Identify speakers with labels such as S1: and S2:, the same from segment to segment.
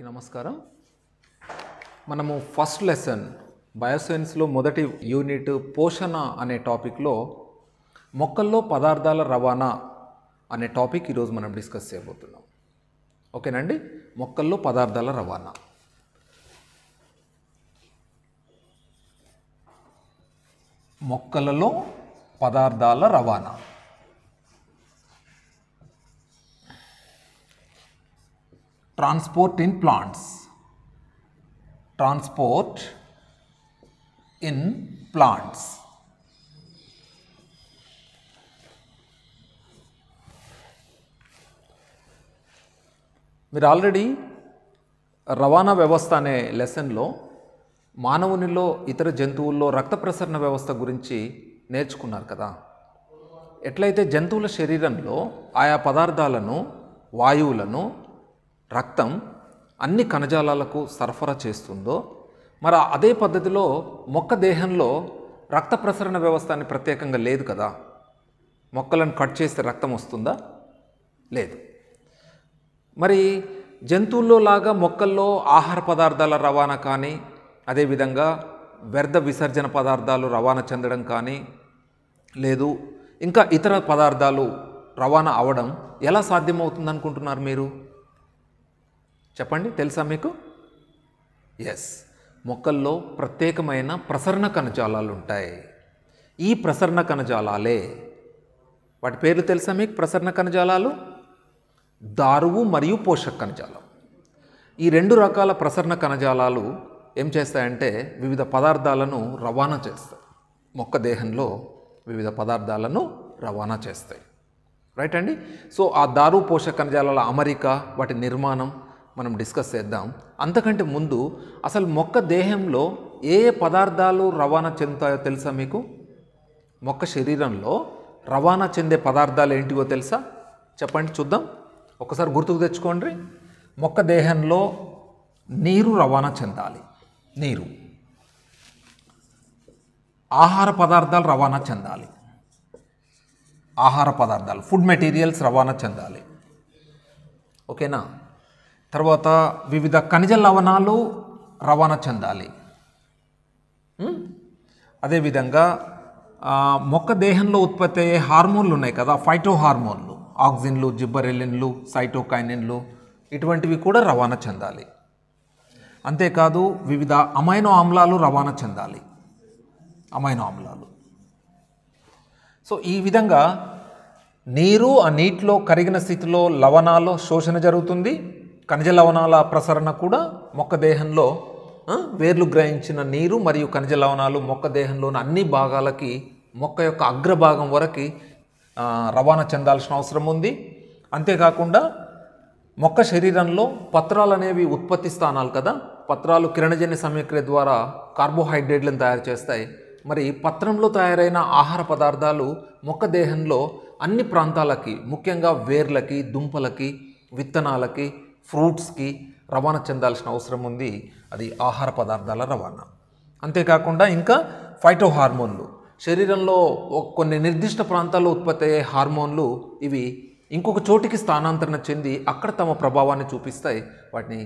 S1: అందరికీ నమస్కారం మనము ఫస్ట్ లెసన్ బయోసైన్స్లో మొదటి యూనిట్ పోషణ అనే టాపిక్లో మొక్కల్లో పదార్థాల రవాణా అనే టాపిక్ ఈరోజు మనం డిస్కస్ చేయబోతున్నాం ఓకేనండి మొక్కల్లో పదార్థాల రవాణా మొక్కలలో పదార్థాల రవాణా transport in plants transport in plants మీరు ఆల్రెడీ రవాణా వ్యవస్థ అనే లెసన్లో మానవునిలో ఇతర జంతువుల్లో రక్త ప్రసరణ వ్యవస్థ గురించి నేర్చుకున్నారు కదా ఎట్లయితే జంతువుల శరీరంలో ఆయా పదార్థాలను వాయువులను రక్తం అన్ని కణజాలాలకు సరఫరా చేస్తుందో మరి అదే పద్ధతిలో మొక్క దేహంలో రక్త ప్రసరణ వ్యవస్థ అని ప్రత్యేకంగా లేదు కదా మొక్కలను కట్ చేస్తే రక్తం వస్తుందా లేదు మరి జంతువుల్లో లాగా మొక్కల్లో ఆహార పదార్థాల రవాణా కానీ అదేవిధంగా వ్యర్థ విసర్జన పదార్థాలు రవాణా చెందడం కానీ లేదు ఇంకా ఇతర పదార్థాలు రవాణా అవడం ఎలా సాధ్యమవుతుంది అనుకుంటున్నారు మీరు చెప్పండి తెలుసా మీకు ఎస్ మొక్కల్లో ప్రత్యేకమైన ప్రసరణ కణజాలాలు ఉంటాయి ఈ ప్రసరణ కణజాలాలే వాటి పేర్లు తెలుసా మీకు ప్రసరణ కణజాలాలు దారువు మరియు పోషక కణజాలం ఈ రెండు రకాల ప్రసరణ కణజాలాలు ఏం చేస్తాయంటే వివిధ పదార్థాలను రవాణా చేస్తాయి మొక్క దేహంలో వివిధ పదార్థాలను రవాణా చేస్తాయి రైట్ అండి సో ఆ దారు పోషక కణజాలాల అమరిక వాటి నిర్మాణం మనం డిస్కస్ చేద్దాం అంతకంటే ముందు అసలు మొక్క దేహంలో ఏ పదార్థాలు రవాణా చెందుతాయో తెలుసా మీకు మొక్క శరీరంలో రవాణా చెందే పదార్థాలు ఏంటివో తెలుసా చెప్పండి చూద్దాం ఒకసారి గుర్తుకు తెచ్చుకోండి మొక్క దేహంలో నీరు రవాణా చెందాలి నీరు ఆహార పదార్థాలు రవాణా చెందాలి ఆహార పదార్థాలు ఫుడ్ మెటీరియల్స్ రవాణా చెందాలి ఓకేనా తర్వాత వివిధ ఖనిజ లవణాలు రవాణా చెందాలి అదేవిధంగా మొక్క దేహంలో ఉత్పత్తి అయ్యే హార్మోన్లు ఉన్నాయి కదా ఫైటో హార్మోన్లు ఆక్సిజన్లు జిబ్బరెలిన్లు సైటోకైనిన్లు ఇటువంటివి కూడా రవాణా చెందాలి అంతేకాదు వివిధ అమైనో ఆమ్లాలు రవాణా చెందాలి అమైనో ఆమ్లాలు సో ఈ విధంగా నీరు ఆ నీటిలో కరిగిన స్థితిలో లవణాలు శోషణ జరుగుతుంది ఖనిజ లవణాల ప్రసరణ కూడా మొక్క దేహంలో వేర్లు గ్రహించిన నీరు మరియు ఖనిజ లవణాలు మొక్క దేహంలోని అన్ని భాగాలకి మొక్క యొక్క అగ్రభాగం వరకు రవాణా చెందాల్సిన అవసరం ఉంది అంతేకాకుండా మొక్క శరీరంలో పత్రాలు అనేవి ఉత్పత్తి స్థానాలు కదా పత్రాలు కిరణజన్య సమీక్రియ ద్వారా కార్బోహైడ్రేట్లను తయారు చేస్తాయి మరి పత్రంలో తయారైన ఆహార పదార్థాలు మొక్క దేహంలో అన్ని ప్రాంతాలకి ముఖ్యంగా వేర్లకి దుంపలకి విత్తనాలకి ఫ్రూట్స్కి రవాణా చెందాల్సిన అవసరం ఉంది అది ఆహార పదార్థాల రవాణా అంతేకాకుండా ఇంకా ఫైటో హార్మోన్లు శరీరంలో కొన్ని నిర్దిష్ట ప్రాంతాల్లో ఉత్పత్తి అయ్యే హార్మోన్లు ఇవి ఇంకొక చోటికి స్థానాంతరణ చెంది అక్కడ తమ ప్రభావాన్ని చూపిస్తాయి వాటిని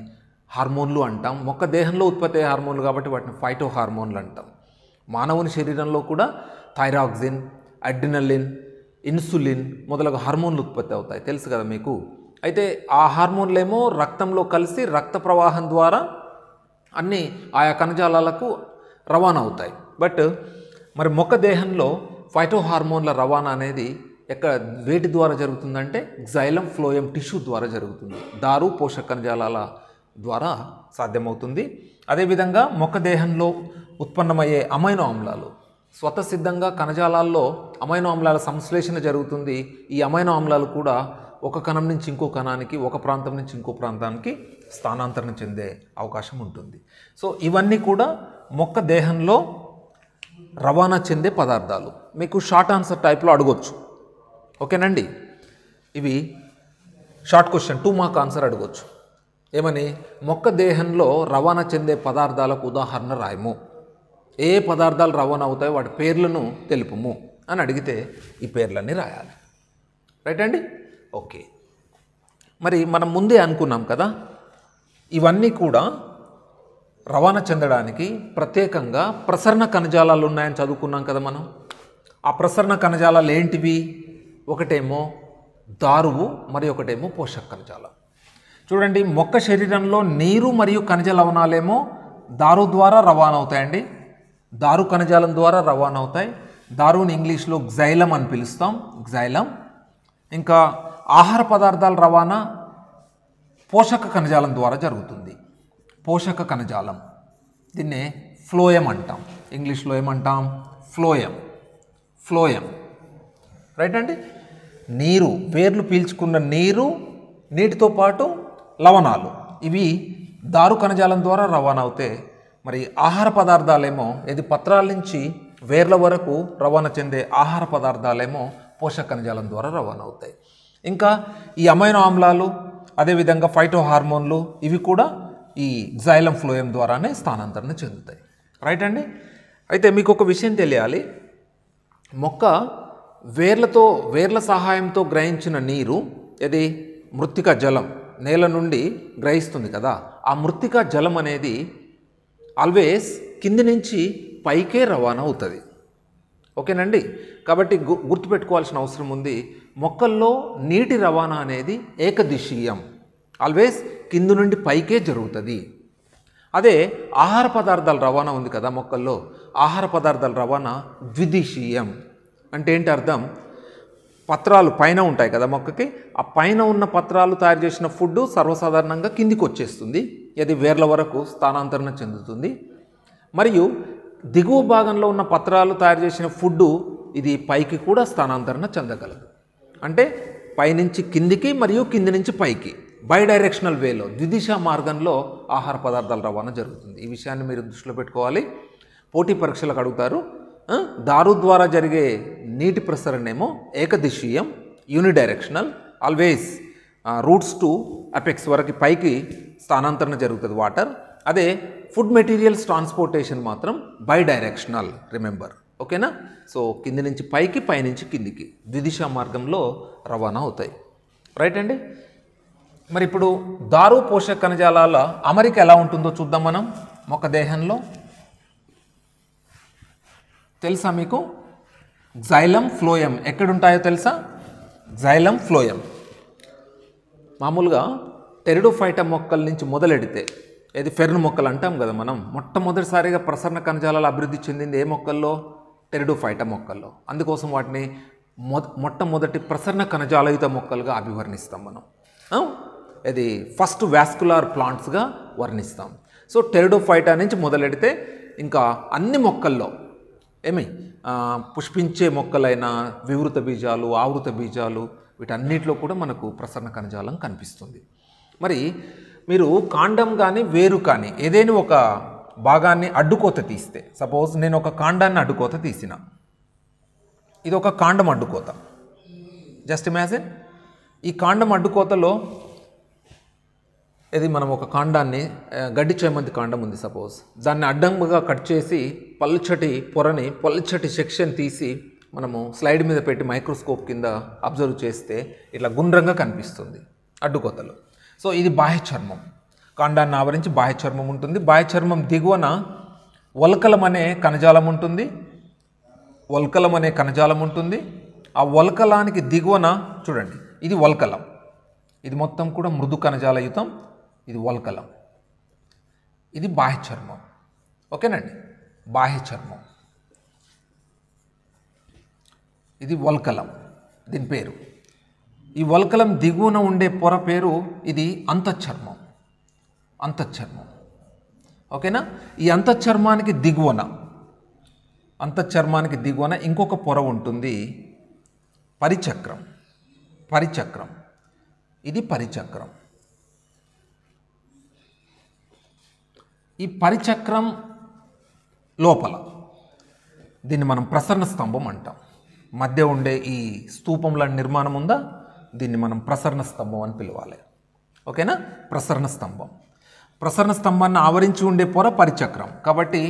S1: హార్మోన్లు అంటాం మొక్క దేహంలో ఉత్పత్తి అయ్యే హార్మోన్లు కాబట్టి వాటిని ఫైటో హార్మోన్లు అంటాం మానవుని శరీరంలో కూడా థైరాక్సిన్ అడ్రినలిన్ ఇన్సులిన్ మొదలగు హార్మోన్లు ఉత్పత్తి అవుతాయి తెలుసు కదా మీకు అయితే ఆ హార్మోన్లేమో రక్తంలో కలిసి రక్త ప్రవాహం ద్వారా అన్ని ఆయా కణజాలాలకు రవాణా అవుతాయి బట్ మరి మొక్క దేహంలో ఫైటో హార్మోన్ల రవాణా అనేది ఎక్కడ వేటి ద్వారా జరుగుతుందంటే జైలం ఫ్లోయం టిష్యూ ద్వారా జరుగుతుంది దారు పోషక కణజాలాల ద్వారా సాధ్యమవుతుంది అదేవిధంగా మొక్క దేహంలో ఉత్పన్నమయ్యే అమైనో ఆమ్లాలు స్వతసిద్ధంగా కణజాలాల్లో అమైనో ఆమ్లాల సంశ్లేషణ జరుగుతుంది ఈ అమైనో ఆమ్లాలు కూడా ఒక కణం నుంచి ఇంకో కణానికి ఒక ప్రాంతం నుంచి ఇంకో ప్రాంతానికి స్థానాంతరం చెందే అవకాశం ఉంటుంది సో ఇవన్నీ కూడా మొక్క దేహంలో రవాణా చెందే పదార్థాలు మీకు షార్ట్ ఆన్సర్ టైప్లో అడగవచ్చు ఓకేనండి ఇవి short question two mark answer అడగొచ్చు ఏమని మొక్క దేహంలో రవాణా చెందే పదార్థాలకు ఉదాహరణ రాయము ఏ పదార్థాలు రవాణా అవుతాయో వాటి పేర్లను తెలుపుము అని అడిగితే ఈ పేర్లన్నీ రాయాలి రైట్ అండి ఓకే మరి మనం ముందే అనుకున్నాం కదా ఇవన్నీ కూడా రవాణా చెందడానికి ప్రత్యేకంగా ప్రసరణ కణజాలాలు ఉన్నాయని చదువుకున్నాం కదా మనం ఆ ప్రసరణ కణజాలాలు ఏంటివి ఒకటేమో దారువు మరి ఒకటేమో పోషక కణజాలం చూడండి మొక్క శరీరంలో నీరు మరియు ఖనిజ లవణాలేమో దారు ద్వారా రవాణా అవుతాయండి దారు కణజాలం ద్వారా రవాణా అవుతాయి దారుని ఇంగ్లీష్లో గ్జైలం అని పిలుస్తాం గ్జైలం ఇంకా ఆహార పదార్థాల రవాణా పోషక కణజాలం ద్వారా జరుగుతుంది పోషక కణజాలం దీన్నే ఫ్లోయం అంటాం ఇంగ్లీష్లో ఏమంటాం ఫ్లోయం ఫ్లోయం రైట్ అండి నీరు వేర్లు పీల్చుకున్న నీరు నీటితో పాటు లవణాలు ఇవి దారు కణజాలం ద్వారా రవాణా అవుతే మరి ఆహార పదార్థాలేమో ఇది పత్రాల నుంచి వేర్ల వరకు రవాణా చెందే ఆహార పదార్థాలేమో పోషక కణజాలం ద్వారా రవాణా అవుతాయి ఇంకా ఈ అమైనో ఆమ్లాలు అదేవిధంగా ఫైటో హార్మోన్లు ఇవి కూడా ఈ జైలం ఫ్లోయం ద్వారానే స్థానాంతరణ చెందుతాయి రైట్ అండి అయితే మీకు ఒక విషయం తెలియాలి మొక్క వేర్లతో వేర్ల సహాయంతో గ్రహించిన నీరు ఇది మృత్తిక జలం నేల నుండి గ్రహిస్తుంది కదా ఆ మృత్తిక జలం అనేది ఆల్వేస్ కింది నుంచి పైకే రవాణా అవుతుంది ఓకేనండి కాబట్టి గు గుర్తుపెట్టుకోవాల్సిన అవసరం ఉంది మొక్కల్లో నీటి రవాణా అనేది ఏకదిశీయం ఆల్వేస్ కిందు నుండి పైకే జరుగుతుంది అదే ఆహార పదార్థాల రవాణా ఉంది కదా మొక్కల్లో ఆహార పదార్థాల రవాణా ద్విదిశీయం అంటే ఏంటి అర్థం పత్రాలు పైన ఉంటాయి కదా మొక్కకి ఆ పైన ఉన్న పత్రాలు తయారు చేసిన ఫుడ్ సర్వసాధారణంగా కిందికి వచ్చేస్తుంది అది వేర్ల వరకు స్థానాంతరణ చెందుతుంది మరియు దిగువ భాగంలో ఉన్న పత్రాలు తయారు చేసిన ఫుడ్ ఇది పైకి కూడా స్థానాంతరణ చెందగలదు అంటే పైనుంచి కిందికి మరియు కింది నుంచి పైకి బైడైరెక్షనల్ వేలో ద్విదిశ మార్గంలో ఆహార పదార్థాల రవాణా జరుగుతుంది ఈ విషయాన్ని మీరు దృష్టిలో పెట్టుకోవాలి పోటీ పరీక్షలకు అడుగుతారు దారు ద్వారా జరిగే నీటి ప్రసరణేమో ఏకదిశీయం unidirectional always roots to apex వరకు పైకి స్థానాంతరణ జరుగుతుంది వాటర్ అదే ఫుడ్ మెటీరియల్స్ ట్రాన్స్పోర్టేషన్ మాత్రం బైడైరెక్షనల్ రిమెంబర్ ఓకేనా సో కింది నుంచి పైకి పైనుంచి కిందికి ద్విదిశ మార్గంలో రవాణా అవుతాయి రైట్ అండి మరి ఇప్పుడు దారు పోషక కణజాలాల అమరిక ఎలా ఉంటుందో చూద్దాం మనం మొక్క దేహంలో తెలుసా మీకు జైలం ఫ్లోయం ఎక్కడుంటాయో తెలుసా జైలం ఫ్లోయం మామూలుగా టెరిడోఫైట మొక్కల నుంచి మొదలెడితే ఏది ఫెర్న్ మొక్కలు అంటాం కదా మనం మొట్టమొదటిసారిగా ప్రసరణ కణజాలాలు అభివృద్ధి చెందింది ఏ మొక్కల్లో టెరిడోఫైట మొక్కల్లో అందుకోసం వాటిని మొ మొట్టమొదటి ప్రసరణ కణజాలయుత మొక్కలుగా అభివర్ణిస్తాం మనం ఇది ఫస్ట్ వాస్కులార్ ప్లాంట్స్గా వర్ణిస్తాం సో టెరిడోఫైటా నుంచి మొదలెడితే ఇంకా అన్ని మొక్కల్లో ఏమి పుష్పించే మొక్కలైన వివృత బీజాలు ఆవృత బీజాలు వీటన్నిటిలో కూడా మనకు ప్రసరణ కణజాలం కనిపిస్తుంది మరి మీరు కాండం కానీ వేరు కానీ ఏదైనా ఒక భాగాన్ని అడ్డుకోత తీస్తే సపోజ్ నేను ఒక కాండాన్ని అడ్డుకోత తీసిన ఇది ఒక కాండం అడ్డుకోత జస్ట్ ఇమాజిన్ ఈ కాండం అడ్డుకోతలో ఇది మనం ఒక కాండాన్ని గడ్డి చేయమంది కాండం ఉంది సపోజ్ దాన్ని అడ్డంగా కట్ చేసి పల్చటి పొరని పల్చటి సెక్షన్ తీసి మనము స్లైడ్ మీద పెట్టి మైక్రోస్కోప్ కింద అబ్జర్వ్ చేస్తే ఇట్లా గుండ్రంగా కనిపిస్తుంది అడ్డుకోతలు సో ఇది బాహ్య చర్మం కాండాన్ని ఆవరించి బాహ్య చర్మం ఉంటుంది బాహ్య చర్మం దిగువన వల్కలం అనే కణజాలం ఉంటుంది వల్కలం అనే కణజాలం ఉంటుంది ఆ వల్కలానికి దిగువన చూడండి ఇది వల్కలం ఇది మొత్తం కూడా మృదు కణజాలయుతం ఇది వల్కలం ఇది బాహ్య చర్మం ఓకేనండి బాహ్య చర్మం ఇది వల్కలం దీని పేరు ఈ వల్కలం దిగువన ఉండే పొర పేరు ఇది అంతఃచర్మం అంతఃచర్మం ఓకేనా ఈ అంతఃచర్మానికి దిగువన అంతఃచర్మానికి దిగువన ఇంకొక పొర ఉంటుంది పరిచక్రం పరిచక్రం ఇది పరిచక్రం ఈ పరిచక్రం లోపల దీన్ని మనం ప్రసరణ స్తంభం అంటాం మధ్య ఉండే ఈ స్తూపం లాంటి నిర్మాణం ఉందా దీన్ని మనం ప్రసరణ స్తంభం అని పిలవాలి ఓకేనా ప్రసరణ స్తంభం ప్రసరణ స్తంభాన్ని ఆవరించి ఉండే పొర పరిచక్రం కాబట్టి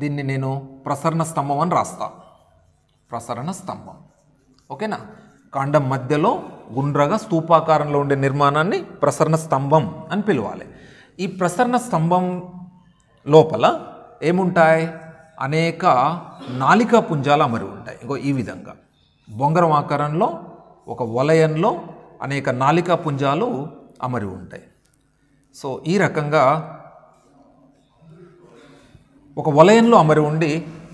S1: దీన్ని నేను ప్రసరణ స్తంభం అని రాస్తా ప్రసరణ స్తంభం ఓకేనా కాండం మధ్యలో గుండ్రగా స్థూపాకారంలో ఉండే నిర్మాణాన్ని ప్రసరణ స్తంభం అని పిలవాలి ఈ ప్రసరణ స్తంభం లోపల ఏముంటాయి అనేక నాలికా పుంజాలు అమరి ఉంటాయి ఇంకో ఈ విధంగా బొంగరం ఆకారంలో ఒక వలయంలో అనేక నాలికా పుంజాలు అమరి ఉంటాయి సో ఈ రకంగా ఒక వలయంలో అమరి ఉండి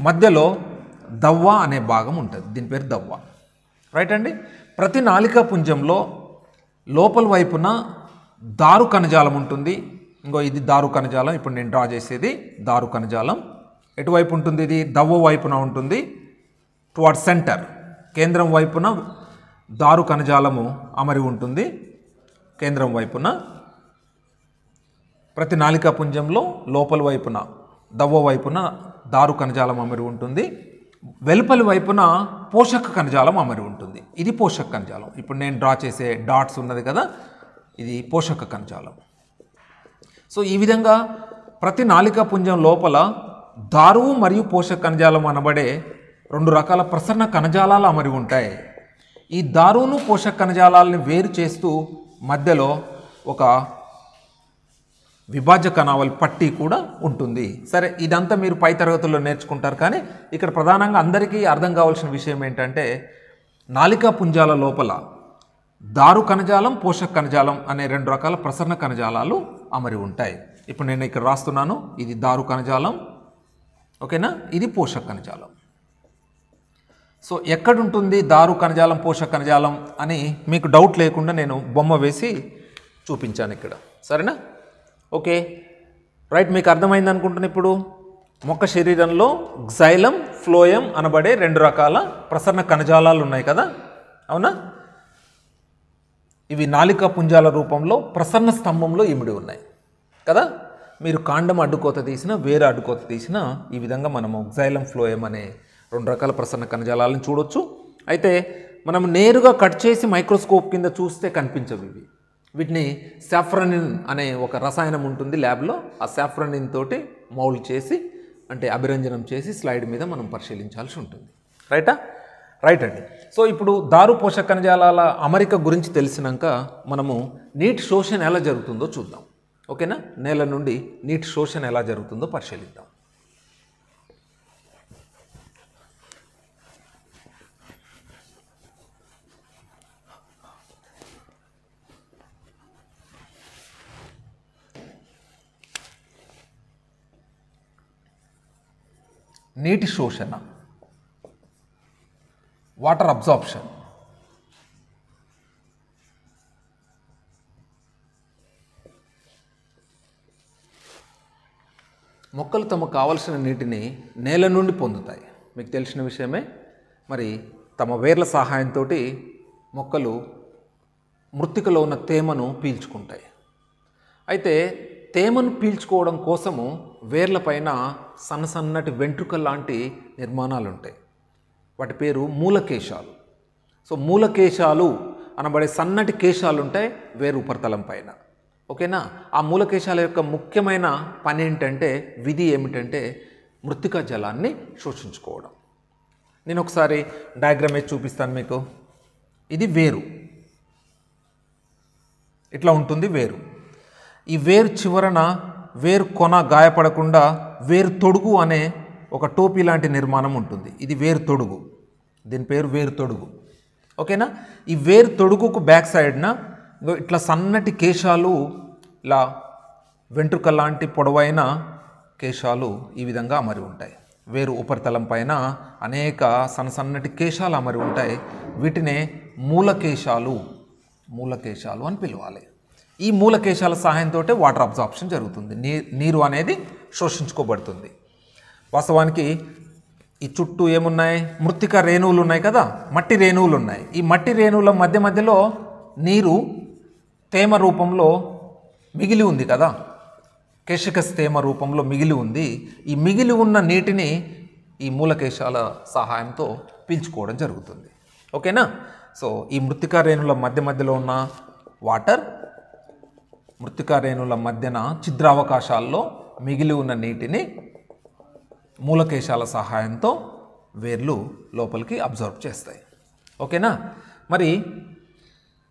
S1: మధ్యలో దవ్వ అనే భాగం ఉంటుంది దీని పేరు దవ్వ రైట్ అండి ప్రతి నాలికా పుంజంలో లోపల వైపున దారు కణజాలం ఉంటుంది ఇంకో ఇది దారు కణజాలం ఇప్పుడు నేను డ్రా చేసేది దారు కణజాలం ఎటువైపు ఉంటుంది ఇది దవ్వ వైపున ఉంటుంది టువార్డ్ సెంటర్ కేంద్రం వైపున దారు కణజాలము అమరి ఉంటుంది కేంద్రం వైపున ప్రతి నాలికా పుంజంలో లోపల వైపున దవ్వ వైపున దారు కణజాలం అమరి ఉంటుంది వెలుపలి వైపున పోషక కణజాలం అమరి ఉంటుంది ఇది పోషక కణజాలం ఇప్పుడు నేను డ్రా చేసే డాట్స్ ఉన్నది కదా ఇది పోషక కణజాలం సో ఈ విధంగా ప్రతి నాలికా పుంజం లోపల దారువు మరియు పోషక కణజాలం అనబడే రెండు రకాల ప్రసరణ కణజాలాలు అమరి ఉంటాయి ఈ దారువును పోషక కణజాలాలని వేరు చేస్తూ మధ్యలో ఒక విభాజక నావల్ పట్టి కూడా ఉంటుంది సరే ఇదంతా మీరు పై తరగతుల్లో నేర్చుకుంటారు కానీ ఇక్కడ ప్రధానంగా అందరికీ అర్థం కావాల్సిన విషయం ఏంటంటే నాలికా పుంజాల లోపల దారు కణజాలం పోషక కణజాలం అనే రెండు రకాల ప్రసరణ కణజాలాలు అమరి ఉంటాయి ఇప్పుడు నేను ఇక్కడ రాస్తున్నాను ఇది దారు కణజాలం ఓకేనా ఇది పోషక కణజాలం సో ఎక్కడుంటుంది దారు కణజాలం పోషక కణజాలం అని మీకు డౌట్ లేకుండా నేను బొమ్మ వేసి చూపించాను ఇక్కడ సరేనా ఓకే రైట్ మీకు అర్థమైంది అనుకుంటున్నా ఇప్పుడు మొక్క శరీరంలో గ్జైలం ఫ్లోయం అనబడే రెండు రకాల ప్రసరణ కణజాలాలు ఉన్నాయి కదా అవునా ఇవి నాలిక పుంజాల రూపంలో ప్రసరణ స్తంభంలో ఇమిడి ఉన్నాయి కదా మీరు కాండం అడ్డుకోత తీసినా వేరే అడ్డుకోత తీసినా ఈ విధంగా మనము గ్జైలం ఫ్లోయం అనే రెండు రకాల ప్రసరణ కణజాలాలను చూడొచ్చు అయితే మనం నేరుగా కట్ చేసి మైక్రోస్కోప్ కింద చూస్తే కనిపించవు ఇవి వీటిని సాఫ్రనిన్ అనే ఒక రసాయనం ఉంటుంది ల్యాబ్లో ఆ సాఫ్రనిన్ తోటి మౌల్ చేసి అంటే అభిరంజనం చేసి స్లైడ్ మీద మనం పరిశీలించాల్సి ఉంటుంది రైటా రైట్ అండి సో ఇప్పుడు దారు పోషక కణజాలాల అమరిక గురించి తెలిసినాక మనము నీటి శోషణ ఎలా జరుగుతుందో చూద్దాం ఓకేనా నేల నుండి నీటి శోషణ ఎలా జరుగుతుందో పరిశీలిద్దాం నీటి శోషణ వాటర్ అబ్జార్ప్షన్ మొక్కలు తమకు కావలసిన నీటిని నేల నుండి పొందుతాయి మీకు తెలిసిన విషయమే మరి తమ వేర్ల సహాయంతో మొక్కలు మృతికలో ఉన్న తేమను పీల్చుకుంటాయి అయితే తేమను పీల్చుకోవడం కోసము వేర్లపైన సన్న సన్నటి వెంట్రుక లాంటి నిర్మాణాలు ఉంటాయి వాటి పేరు మూలకేశాలు సో మూలకేశాలు అనబడే సన్నటి కేశాలు ఉంటాయి వేరు ఉపరితలం పైన ఓకేనా ఆ మూలకేశాల యొక్క ముఖ్యమైన పని ఏంటంటే విధి ఏమిటంటే మృతిక జలాన్ని శోషించుకోవడం నేను ఒకసారి డయాగ్రామ్ వేసి చూపిస్తాను మీకు ఇది వేరు ఇట్లా ఉంటుంది వేరు ఈ వేరు చివరన వేరు కొన గాయపడకుండా వేరు తొడుగు అనే ఒక టోపీ లాంటి నిర్మాణం ఉంటుంది ఇది వేరు తొడుగు దీని పేరు వేరు తొడుగు ఓకేనా ఈ వేరు తొడుగుకు బ్యాక్ సైడ్న ఇట్లా సన్నటి కేశాలు ఇలా వెంట్రుక లాంటి పొడవైన కేశాలు ఈ విధంగా అమరి ఉంటాయి వేరు ఉపరితలం పైన అనేక సన్న సన్నటి కేశాలు అమరి ఉంటాయి వీటినే మూలకేశాలు మూలకేశాలు అని పిలవాలి ఈ మూలకేశాల సహాయంతో వాటర్ అబ్జార్ప్షన్ జరుగుతుంది నీరు అనేది శోషించుకోబడుతుంది వాస్తవానికి ఈ చుట్టూ ఏమున్నాయి మృతిక రేణువులు ఉన్నాయి కదా మట్టి రేణువులు ఉన్నాయి ఈ మట్టి రేణువుల మధ్య మధ్యలో నీరు తేమ రూపంలో మిగిలి ఉంది కదా కేశికస్ తేమ రూపంలో మిగిలి ఉంది ఈ మిగిలి ఉన్న నీటిని ఈ మూలకేశాల సహాయంతో పీల్చుకోవడం జరుగుతుంది ఓకేనా సో ఈ మృతిక రేణుల మధ్య మధ్యలో ఉన్న వాటర్ రేణుల మధ్యన ఛిద్రావకాశాల్లో మిగిలి ఉన్న నీటిని మూలకేశాల సహాయంతో వేర్లు లోపలికి అబ్జర్వ్ చేస్తాయి ఓకేనా మరి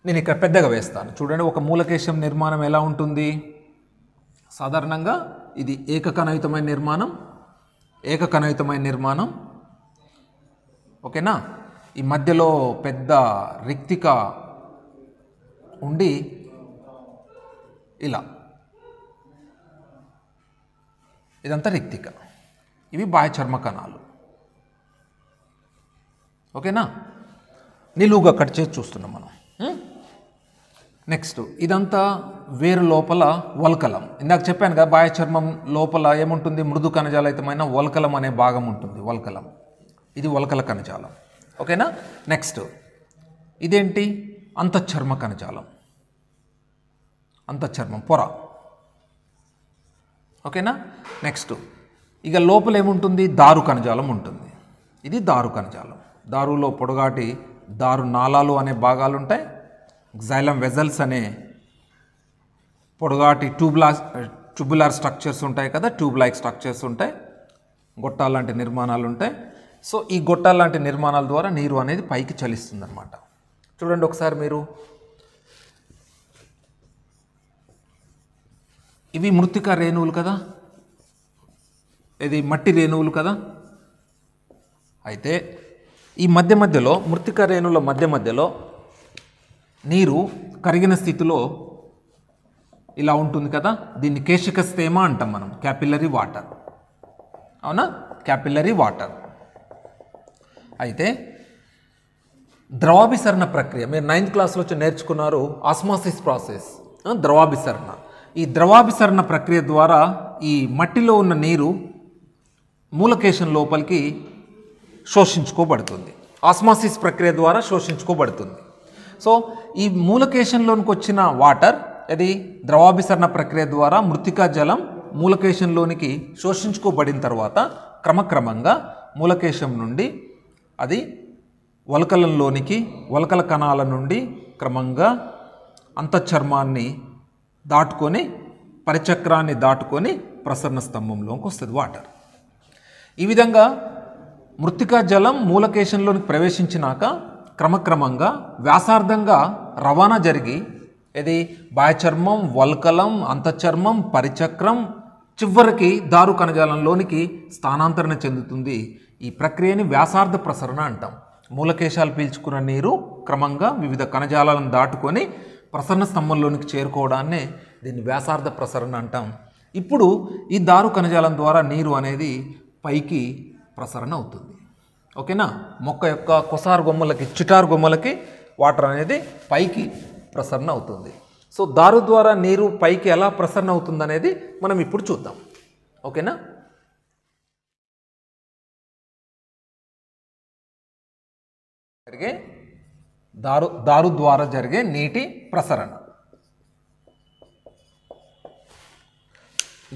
S1: నేను ఇక్కడ పెద్దగా వేస్తాను చూడండి ఒక మూలకేశం నిర్మాణం ఎలా ఉంటుంది సాధారణంగా ఇది ఏకకణయుతమైన నిర్మాణం ఏకకణయుతమైన నిర్మాణం ఓకేనా ఈ మధ్యలో పెద్ద రిక్తిక ఉండి ఇలా ఇదంతా రిక్తిక ఇవి బాహ్య కణాలు ఓకేనా నిలువుగా కట్ చేసి చూస్తున్నాం మనం నెక్స్ట్ ఇదంతా వేరు లోపల వల్కలం ఇందాక చెప్పాను కదా బాహ్య చర్మం లోపల ఏముంటుంది మృదు కణజాలయుతమైన వల్కలం అనే భాగం ఉంటుంది వల్కలం ఇది వల్కల కణజాలం ఓకేనా నెక్స్ట్ ఇదేంటి అంతఃచర్మ కణజాలం అంతఃచర్మం పొర ఓకేనా నెక్స్ట్ ఇక లోపల ఏముంటుంది దారు కణజాలం ఉంటుంది ఇది దారు కణజాలం దారులో పొడగాటి దారు నాళాలు అనే భాగాలు ఉంటాయి జైలం వెజల్స్ అనే పొడగాటి ట్యూబ్లాస్ ట్యూబులార్ స్ట్రక్చర్స్ ఉంటాయి కదా ట్యూబ్ లైక్ స్ట్రక్చర్స్ ఉంటాయి గొట్టాలు లాంటి నిర్మాణాలు ఉంటాయి సో ఈ గొట్టాలు లాంటి నిర్మాణాల ద్వారా నీరు అనేది పైకి చలిస్తుంది అనమాట చూడండి ఒకసారి మీరు ఇవి మృతిక రేణువులు కదా ఇది మట్టి రేణువులు కదా అయితే ఈ మధ్య మధ్యలో మృతిక రేణువుల మధ్య మధ్యలో నీరు కరిగిన స్థితిలో ఇలా ఉంటుంది కదా దీన్ని కేశిక స్థేమ అంటాం మనం క్యాపిల్లరీ వాటర్ అవునా క్యాపిల్లరీ వాటర్ అయితే ద్రవాభిసరణ ప్రక్రియ మీరు నైన్త్ క్లాస్లో వచ్చి నేర్చుకున్నారు ఆస్మాసిస్ ప్రాసెస్ ద్రవాభిసరణ ఈ ద్రవాభిసరణ ప్రక్రియ ద్వారా ఈ మట్టిలో ఉన్న నీరు మూలకేశం లోపలికి శోషించుకోబడుతుంది ఆస్మాసిస్ ప్రక్రియ ద్వారా శోషించుకోబడుతుంది సో ఈ మూలకేశంలోనికి వచ్చిన వాటర్ అది ద్రవాభిసరణ ప్రక్రియ ద్వారా మృతికా జలం మూలకేశంలోనికి శోషించుకోబడిన తర్వాత క్రమక్రమంగా మూలకేశం నుండి అది వలకలంలోనికి వలకల కణాల నుండి క్రమంగా అంతఃచర్మాన్ని దాటుకొని పరిచక్రాన్ని దాటుకొని ప్రసరణ స్తంభంలోకి వస్తుంది వాటర్ ఈ విధంగా మృతికా జలం మూలకేశంలోనికి ప్రవేశించినాక క్రమక్రమంగా వ్యాసార్థంగా రవాణా జరిగి ఇది బాయచర్మం వల్కలం అంతచర్మం పరిచక్రం చివరికి దారు కణజాలంలోనికి స్థానాంతరణ చెందుతుంది ఈ ప్రక్రియని వ్యాసార్థ ప్రసరణ అంటాం మూలకేశాలు పీల్చుకున్న నీరు క్రమంగా వివిధ కణజాలను దాటుకొని ప్రసరణ స్తంభంలోనికి చేరుకోవడాన్నే దీన్ని వ్యాసార్థ ప్రసరణ అంటాం ఇప్పుడు ఈ దారు కణజాలం ద్వారా నీరు అనేది పైకి ప్రసరణ అవుతుంది ఓకేనా మొక్క యొక్క కొసారు గొమ్మలకి చిటారు గొమ్మలకి వాటర్ అనేది పైకి ప్రసరణ అవుతుంది సో దారు ద్వారా నీరు పైకి ఎలా ప్రసరణ అవుతుంది అనేది మనం ఇప్పుడు చూద్దాం ఓకేనా జరిగే దారు దారు ద్వారా జరిగే నీటి ప్రసరణ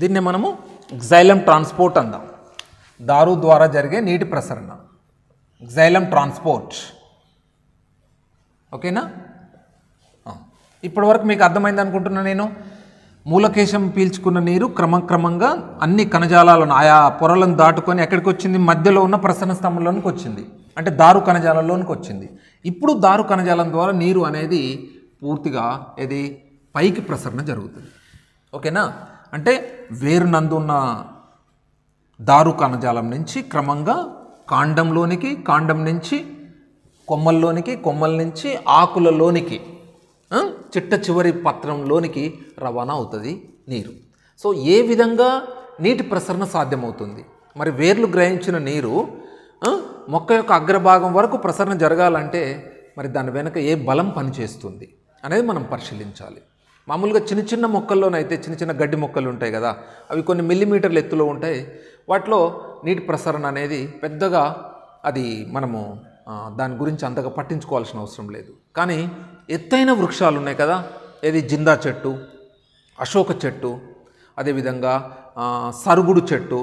S1: దీన్ని మనము జైలం ట్రాన్స్పోర్ట్ అందాం దారు ద్వారా జరిగే నీటి ప్రసరణ గ్జైలం ట్రాన్స్పోర్ట్ ఓకేనా ఇప్పటివరకు మీకు అర్థమైంది అనుకుంటున్నా నేను మూలకేశం పీల్చుకున్న నీరు క్రమక్రమంగా అన్ని కణజాలాలను ఆయా పొరలను దాటుకొని ఎక్కడికి వచ్చింది మధ్యలో ఉన్న ప్రసరణ స్తంభంలోనికి వచ్చింది అంటే దారు కణజాలంలోనికి వచ్చింది ఇప్పుడు దారు కణజాలం ద్వారా నీరు అనేది పూర్తిగా ఇది పైకి ప్రసరణ జరుగుతుంది ఓకేనా అంటే వేరు నందున్న దారు కణజాలం నుంచి క్రమంగా కాండంలోనికి కాండం నుంచి కొమ్మల్లోనికి కొమ్మల నుంచి ఆకులలోనికి చిట్ట చివరి పత్రంలోనికి రవాణా అవుతుంది నీరు సో ఏ విధంగా నీటి ప్రసరణ సాధ్యమవుతుంది మరి వేర్లు గ్రహించిన నీరు మొక్క యొక్క అగ్రభాగం వరకు ప్రసరణ జరగాలంటే మరి దాని వెనుక ఏ బలం పనిచేస్తుంది అనేది మనం పరిశీలించాలి మామూలుగా చిన్న చిన్న మొక్కల్లోనైతే చిన్న చిన్న గడ్డి మొక్కలు ఉంటాయి కదా అవి కొన్ని మిల్లీమీటర్ల ఎత్తులో ఉంటాయి వాటిలో నీటి ప్రసరణ అనేది పెద్దగా అది మనము దాని గురించి అంతగా పట్టించుకోవాల్సిన అవసరం లేదు కానీ ఎత్తైన వృక్షాలు ఉన్నాయి కదా ఏది జిందా చెట్టు అశోక చెట్టు అదేవిధంగా సరుగుడు చెట్టు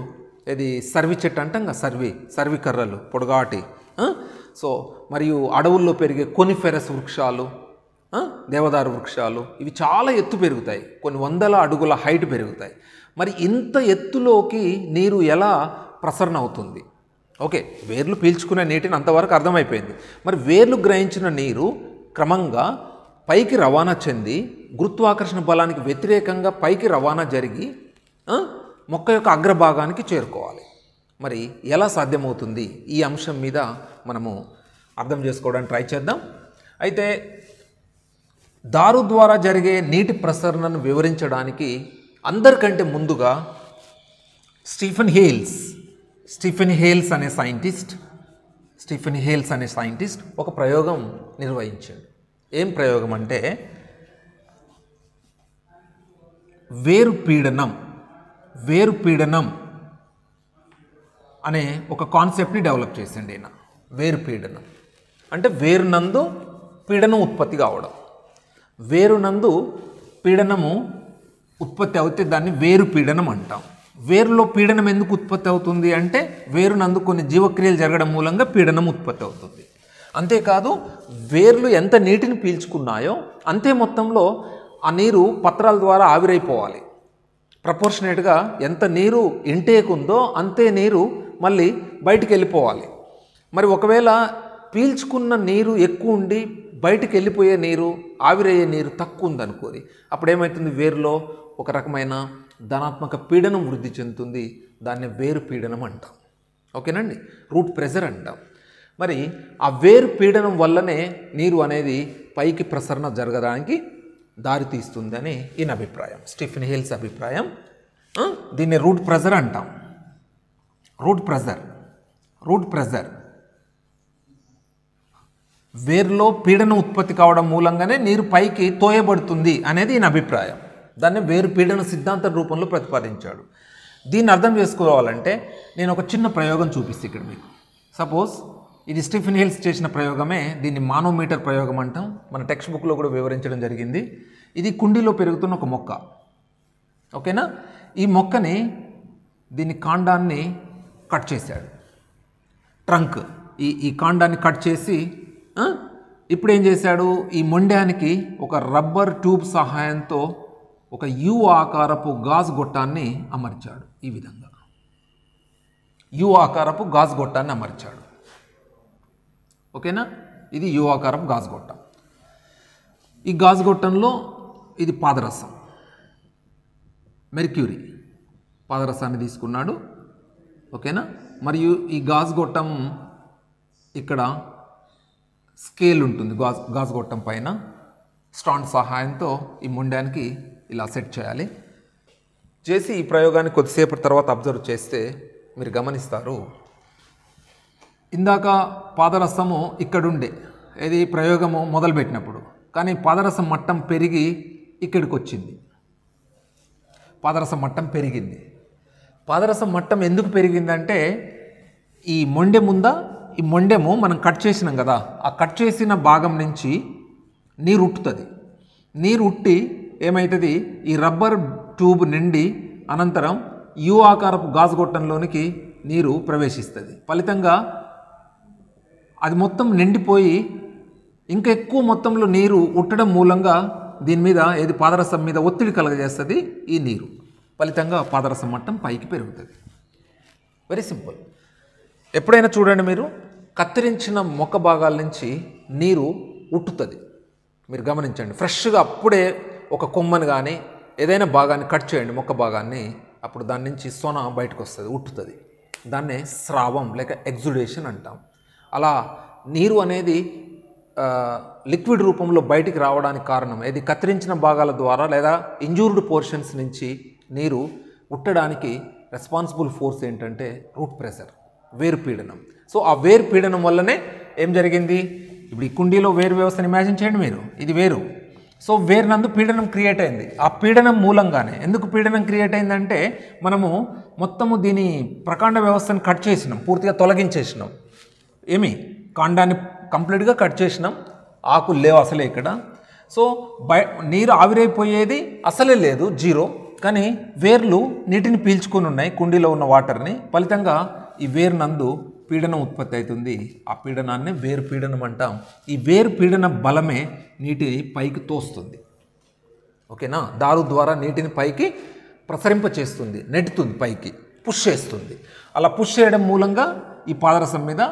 S1: ఇది సర్వి చెట్టు అంటాం కదా సర్వి సర్వి కర్రలు పొడగాటి సో మరియు అడవుల్లో పెరిగే కొనిఫెరస్ వృక్షాలు దేవదారు వృక్షాలు ఇవి చాలా ఎత్తు పెరుగుతాయి కొన్ని వందల అడుగుల హైట్ పెరుగుతాయి మరి ఇంత ఎత్తులోకి నీరు ఎలా ప్రసరణ అవుతుంది ఓకే వేర్లు పీల్చుకునే నీటిని అంతవరకు అర్థమైపోయింది మరి వేర్లు గ్రహించిన నీరు క్రమంగా పైకి రవాణా చెంది గురుత్వాకర్షణ బలానికి వ్యతిరేకంగా పైకి రవాణా జరిగి మొక్క యొక్క అగ్రభాగానికి చేరుకోవాలి మరి ఎలా సాధ్యమవుతుంది ఈ అంశం మీద మనము అర్థం చేసుకోవడానికి ట్రై చేద్దాం అయితే దారు ద్వారా జరిగే నీటి ప్రసరణను వివరించడానికి అందరికంటే ముందుగా స్టీఫెన్ హేల్స్ స్టీఫెన్ హేల్స్ అనే సైంటిస్ట్ స్టీఫెన్ హేల్స్ అనే సైంటిస్ట్ ఒక ప్రయోగం నిర్వహించాడు ఏం ప్రయోగం అంటే వేరు పీడనం వేరు పీడనం అనే ఒక కాన్సెప్ట్ని డెవలప్ చేసిండి ఈయన వేరు పీడనం అంటే వేరునందు పీడనం ఉత్పత్తి కావడం వేరునందు పీడనము ఉత్పత్తి అవుతే దాన్ని వేరు పీడనం అంటాం వేరులో పీడనం ఎందుకు ఉత్పత్తి అవుతుంది అంటే వేరునందు కొన్ని జీవక్రియలు జరగడం మూలంగా పీడనం ఉత్పత్తి అవుతుంది అంతేకాదు వేర్లు ఎంత నీటిని పీల్చుకున్నాయో అంతే మొత్తంలో ఆ నీరు పత్రాల ద్వారా ఆవిరైపోవాలి ప్రపోర్షనేట్గా ఎంత నీరు ఇంటేక్ ఉందో అంతే నీరు మళ్ళీ బయటికి వెళ్ళిపోవాలి మరి ఒకవేళ పీల్చుకున్న నీరు ఎక్కువ ఉండి బయటికి వెళ్ళిపోయే నీరు ఆవిరయ్యే నీరు తక్కువ ఉందనుకోని అప్పుడు ఏమవుతుంది వేరులో ఒక రకమైన ధనాత్మక పీడనం వృద్ధి చెందుతుంది దాన్ని వేరు పీడనం అంటాం ఓకేనండి రూట్ ప్రెజర్ అంటాం మరి ఆ వేరు పీడనం వల్లనే నీరు అనేది పైకి ప్రసరణ జరగడానికి దారితీస్తుందని ఈయన అభిప్రాయం స్టీఫెన్ హిల్స్ అభిప్రాయం దీన్ని రూట్ ప్రెజర్ అంటాం రూట్ ప్రెజర్ రూట్ ప్రెజర్ వేర్లో పీడన ఉత్పత్తి కావడం మూలంగానే నీరు పైకి తోయబడుతుంది అనేది ఈయన అభిప్రాయం దాన్ని వేరు పీడన సిద్ధాంత రూపంలో ప్రతిపాదించాడు దీన్ని అర్థం చేసుకోవాలంటే నేను ఒక చిన్న ప్రయోగం చూపిస్తాను ఇక్కడ మీకు సపోజ్ ఇది స్టీఫెన్ హిల్స్ చేసిన ప్రయోగమే దీన్ని మానోమీటర్ ప్రయోగం అంటాం మన టెక్స్ట్ బుక్లో కూడా వివరించడం జరిగింది ఇది కుండీలో పెరుగుతున్న ఒక మొక్క ఓకేనా ఈ మొక్కని దీని కాండాన్ని కట్ చేశాడు ట్రంక్ ఈ ఈ కాండాన్ని కట్ చేసి ఇప్పుడు ఏం చేశాడు ఈ మొండానికి ఒక రబ్బర్ ట్యూబ్ సహాయంతో ఒక యు ఆకారపు గాజ్ గొట్టాన్ని అమర్చాడు ఈ విధంగా యు ఆకారపు గాజు గొట్టాన్ని అమర్చాడు ఓకేనా ఇది యువాకారం గాజుగొట్ట గాజుగొట్టం ఈ గాజుగొట్టంలో ఇది పాదరసం మెర్క్యూరీ పాదరసాన్ని తీసుకున్నాడు ఓకేనా మరియు ఈ గాజుగొట్టం ఇక్కడ స్కేల్ ఉంటుంది గాజ్ గాజుగొట్టం పైన స్టాండ్ సహాయంతో ఈ ముండానికి ఇలా సెట్ చేయాలి చేసి ఈ ప్రయోగాన్ని కొద్దిసేపటి తర్వాత అబ్జర్వ్ చేస్తే మీరు గమనిస్తారు ఇందాక పాదరసము ఇక్కడుండే ఇది ప్రయోగము మొదలుపెట్టినప్పుడు కానీ పాదరసం మట్టం పెరిగి ఇక్కడికి వచ్చింది పాదరసం మట్టం పెరిగింది పాదరసం మట్టం ఎందుకు పెరిగిందంటే ఈ మొండె ఈ మొండెము మనం కట్ చేసినాం కదా ఆ కట్ చేసిన భాగం నుంచి నీరు ఉట్టుతుంది నీరు ఉట్టి ఏమవుతుంది ఈ రబ్బర్ ట్యూబ్ నిండి అనంతరం యు ఆకారపు గాజు గొట్టంలోనికి నీరు ప్రవేశిస్తుంది ఫలితంగా అది మొత్తం నిండిపోయి ఇంకా ఎక్కువ మొత్తంలో నీరు ఉట్టడం మూలంగా దీని మీద ఏది పాదరసం మీద ఒత్తిడి కలగజేస్తుంది ఈ నీరు ఫలితంగా పాదరసం మట్టం పైకి పెరుగుతుంది వెరీ సింపుల్ ఎప్పుడైనా చూడండి మీరు కత్తిరించిన మొక్క భాగాల నుంచి నీరు ఉట్టుతుంది మీరు గమనించండి ఫ్రెష్గా అప్పుడే ఒక కొమ్మను కానీ ఏదైనా భాగాన్ని కట్ చేయండి మొక్క భాగాన్ని అప్పుడు దాని నుంచి సొన బయటకు వస్తుంది ఉట్టుతుంది దాన్నే స్రావం లేక ఎగ్జుడేషన్ అంటాం అలా నీరు అనేది లిక్విడ్ రూపంలో బయటికి రావడానికి కారణం ఇది కత్తిరించిన భాగాల ద్వారా లేదా ఇంజూర్డ్ పోర్షన్స్ నుంచి నీరు ఉట్టడానికి రెస్పాన్సిబుల్ ఫోర్స్ ఏంటంటే రూట్ ప్రెషర్ వేరు పీడనం సో ఆ వేరు పీడనం వల్లనే ఏం జరిగింది ఇప్పుడు ఈ కుండీలో వేరు వ్యవస్థను ఇమాజిన్ చేయండి మీరు ఇది వేరు సో వేరునందు పీడనం క్రియేట్ అయింది ఆ పీడనం మూలంగానే ఎందుకు పీడనం క్రియేట్ అయిందంటే మనము మొత్తము దీని ప్రకాండ వ్యవస్థను కట్ చేసినాం పూర్తిగా తొలగించేసినాం ఏమి కాండాన్ని కంప్లీట్గా కట్ చేసినాం ఆకులు లేవు అసలే ఇక్కడ సో బయ నీరు ఆవిరైపోయేది అసలే లేదు జీరో కానీ వేర్లు నీటిని పీల్చుకొని ఉన్నాయి కుండీలో ఉన్న వాటర్ని ఫలితంగా ఈ వేరు నందు పీడనం ఉత్పత్తి అవుతుంది ఆ పీడనాన్ని వేరు పీడనం అంటాం ఈ వేరు పీడన బలమే నీటి పైకి తోస్తుంది ఓకేనా దారు ద్వారా నీటిని పైకి ప్రసరింప చేస్తుంది నెట్టుతుంది పైకి పుష్ చేస్తుంది అలా పుష్ చేయడం మూలంగా ఈ పాదరసం మీద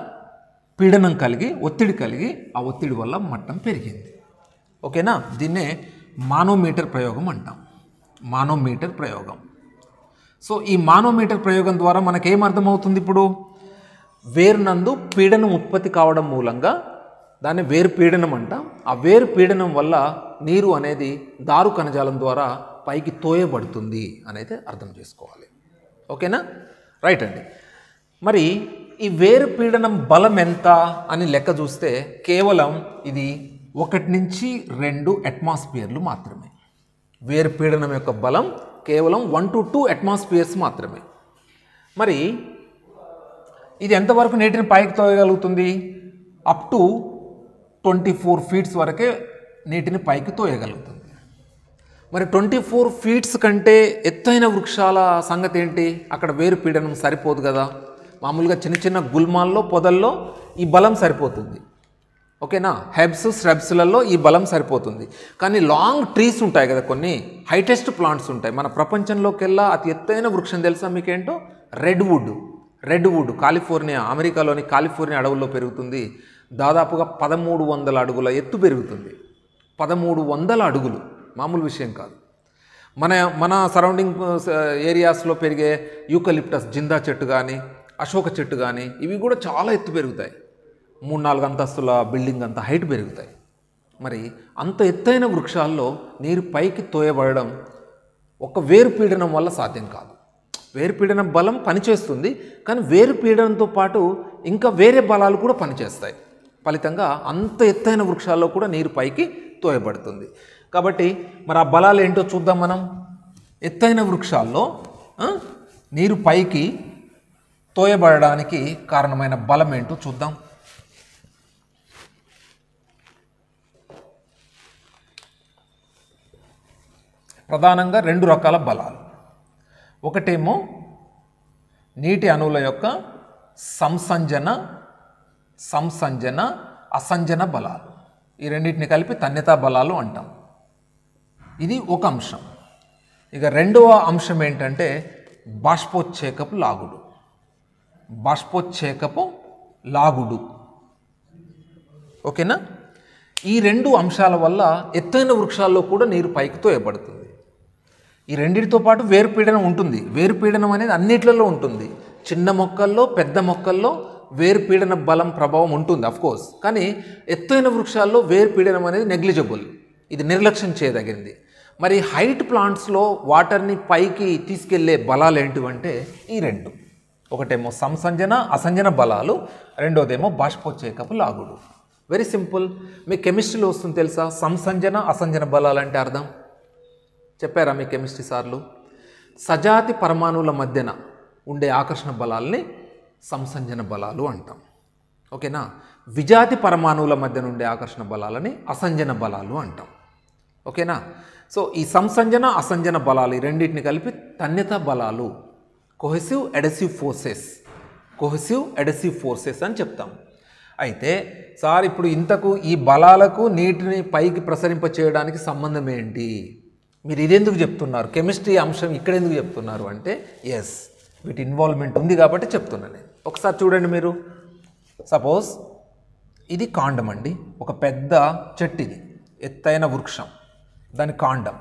S1: పీడనం కలిగి ఒత్తిడి కలిగి ఆ ఒత్తిడి వల్ల మట్టం పెరిగింది ఓకేనా దీన్నే మానోమీటర్ ప్రయోగం అంటాం మానోమీటర్ ప్రయోగం సో ఈ మానోమీటర్ ప్రయోగం ద్వారా అర్థమవుతుంది ఇప్పుడు వేరునందు పీడనం ఉత్పత్తి కావడం మూలంగా దాన్ని వేరు పీడనం అంటాం ఆ వేరు పీడనం వల్ల నీరు అనేది దారు కణజాలం ద్వారా పైకి తోయబడుతుంది అనేది అర్థం చేసుకోవాలి ఓకేనా రైట్ అండి మరి ఈ వేరు పీడనం బలం ఎంత అని లెక్క చూస్తే కేవలం ఇది ఒకటి నుంచి రెండు అట్మాస్ఫియర్లు మాత్రమే వేరు పీడనం యొక్క బలం కేవలం వన్ టు టూ అట్మాస్ఫియర్స్ మాత్రమే మరి ఇది ఎంతవరకు నీటిని పైకి తోయగలుగుతుంది up to twenty four feets వరకే నీటిని పైకి తోయగలుగుతుంది మరి ట్వంటీ ఫోర్ ఫీట్స్ కంటే ఎత్తైన వృక్షాల సంగతి ఏంటి అక్కడ వేరు పీడనం సరిపోదు కదా మామూలుగా చిన్న చిన్న గుల్మాల్లో పొదల్లో ఈ బలం సరిపోతుంది ఓకేనా హెబ్స్ స్రబ్స్లలో ఈ బలం సరిపోతుంది కానీ లాంగ్ ట్రీస్ ఉంటాయి కదా కొన్ని హైటెస్ట్ ప్లాంట్స్ ఉంటాయి మన ప్రపంచంలోకెల్లా అతి ఎత్తైన వృక్షం తెలుసా మీకేంటో redwood redwood California అమెరికాలోని కాలిఫోర్నియా అడవుల్లో పెరుగుతుంది దాదాపుగా పదమూడు వందల అడుగుల ఎత్తు పెరుగుతుంది పదమూడు వందల అడుగులు మామూలు విషయం కాదు మన మన సరౌండింగ్ ఏరియాస్లో పెరిగే యూకలిప్టస్ జిందా చెట్టు కానీ అశోక చెట్టు కానీ ఇవి కూడా చాలా ఎత్తు పెరుగుతాయి మూడు నాలుగు అంతస్తుల బిల్డింగ్ అంత హైట్ పెరుగుతాయి మరి అంత ఎత్తైన వృక్షాల్లో నీరు పైకి తోయబడడం ఒక వేరు పీడనం వల్ల సాధ్యం కాదు వేరు పీడనం బలం పనిచేస్తుంది కానీ వేరు పీడనంతో పాటు ఇంకా వేరే బలాలు కూడా పనిచేస్తాయి ఫలితంగా అంత ఎత్తైన వృక్షాల్లో కూడా నీరు పైకి తోయబడుతుంది కాబట్టి మరి ఆ బలాలు ఏంటో చూద్దాం మనం ఎత్తైన వృక్షాల్లో నీరు పైకి తోయబడడానికి కారణమైన బలం ఏంటో చూద్దాం ప్రధానంగా రెండు రకాల బలాలు ఒకటేమో నీటి అణువుల యొక్క సంసంజన సంసంజన అసంజన బలాలు ఈ రెండింటిని కలిపి తన్యతా బలాలు అంటాం ఇది ఒక అంశం ఇక రెండవ అంశం ఏంటంటే బాష్పోచ్చేకపు లాగుడు బాష్పోచ్ఛేకపు లాగుడు ఓకేనా ఈ రెండు అంశాల వల్ల ఎత్తైన వృక్షాల్లో కూడా నీరు పైకి తోయబడుతుంది ఈ రెండింటితో పాటు వేరుపీడనం ఉంటుంది వేరుపీడనం అనేది అన్నిట్లలో ఉంటుంది చిన్న మొక్కల్లో పెద్ద మొక్కల్లో వేరుపీడన బలం ప్రభావం ఉంటుంది అఫ్కోర్స్ కానీ ఎత్తైన వృక్షాల్లో వేరుపీడనం అనేది నెగ్లిజబుల్ ఇది నిర్లక్ష్యం చేయదగింది మరి హైట్ ప్లాంట్స్లో వాటర్ని పైకి తీసుకెళ్లే బలాలు ఏంటివంటే ఈ రెండు ఒకటేమో సంసంజన అసంజన బలాలు రెండోదేమో బాష్పోచ్చేకపు లాగుడు వెరీ సింపుల్ మీ కెమిస్ట్రీలో వస్తుంది తెలుసా సంసంజన అసంజన బలాలు అంటే అర్థం చెప్పారా మీ కెమిస్ట్రీ సార్లు సజాతి పరమాణువుల మధ్యన ఉండే ఆకర్షణ బలాల్ని సంసంజన బలాలు అంటాం ఓకేనా విజాతి పరమాణువుల మధ్యన ఉండే ఆకర్షణ బలాలని అసంజన బలాలు అంటాం ఓకేనా సో ఈ సంసంజన అసంజన బలాలు ఈ రెండింటిని కలిపి తన్యత బలాలు cohesive adhesive forces cohesive adhesive forces అని చెప్తాం అయితే సార్ ఇప్పుడు ఇంతకు ఈ బలాలకు నీటిని పైకి ప్రసరింప చేయడానికి సంబంధం ఏంటి మీరు ఇదెందుకు చెప్తున్నారు కెమిస్ట్రీ అంశం ఇక్కడ ఎందుకు చెప్తున్నారు అంటే ఎస్ వీటి ఇన్వాల్వ్మెంట్ ఉంది కాబట్టి చెప్తున్నాను నేను ఒకసారి చూడండి మీరు సపోజ్ ఇది కాండం అండి ఒక పెద్ద చెట్టు ఇది ఎత్తైన వృక్షం దాని కాండం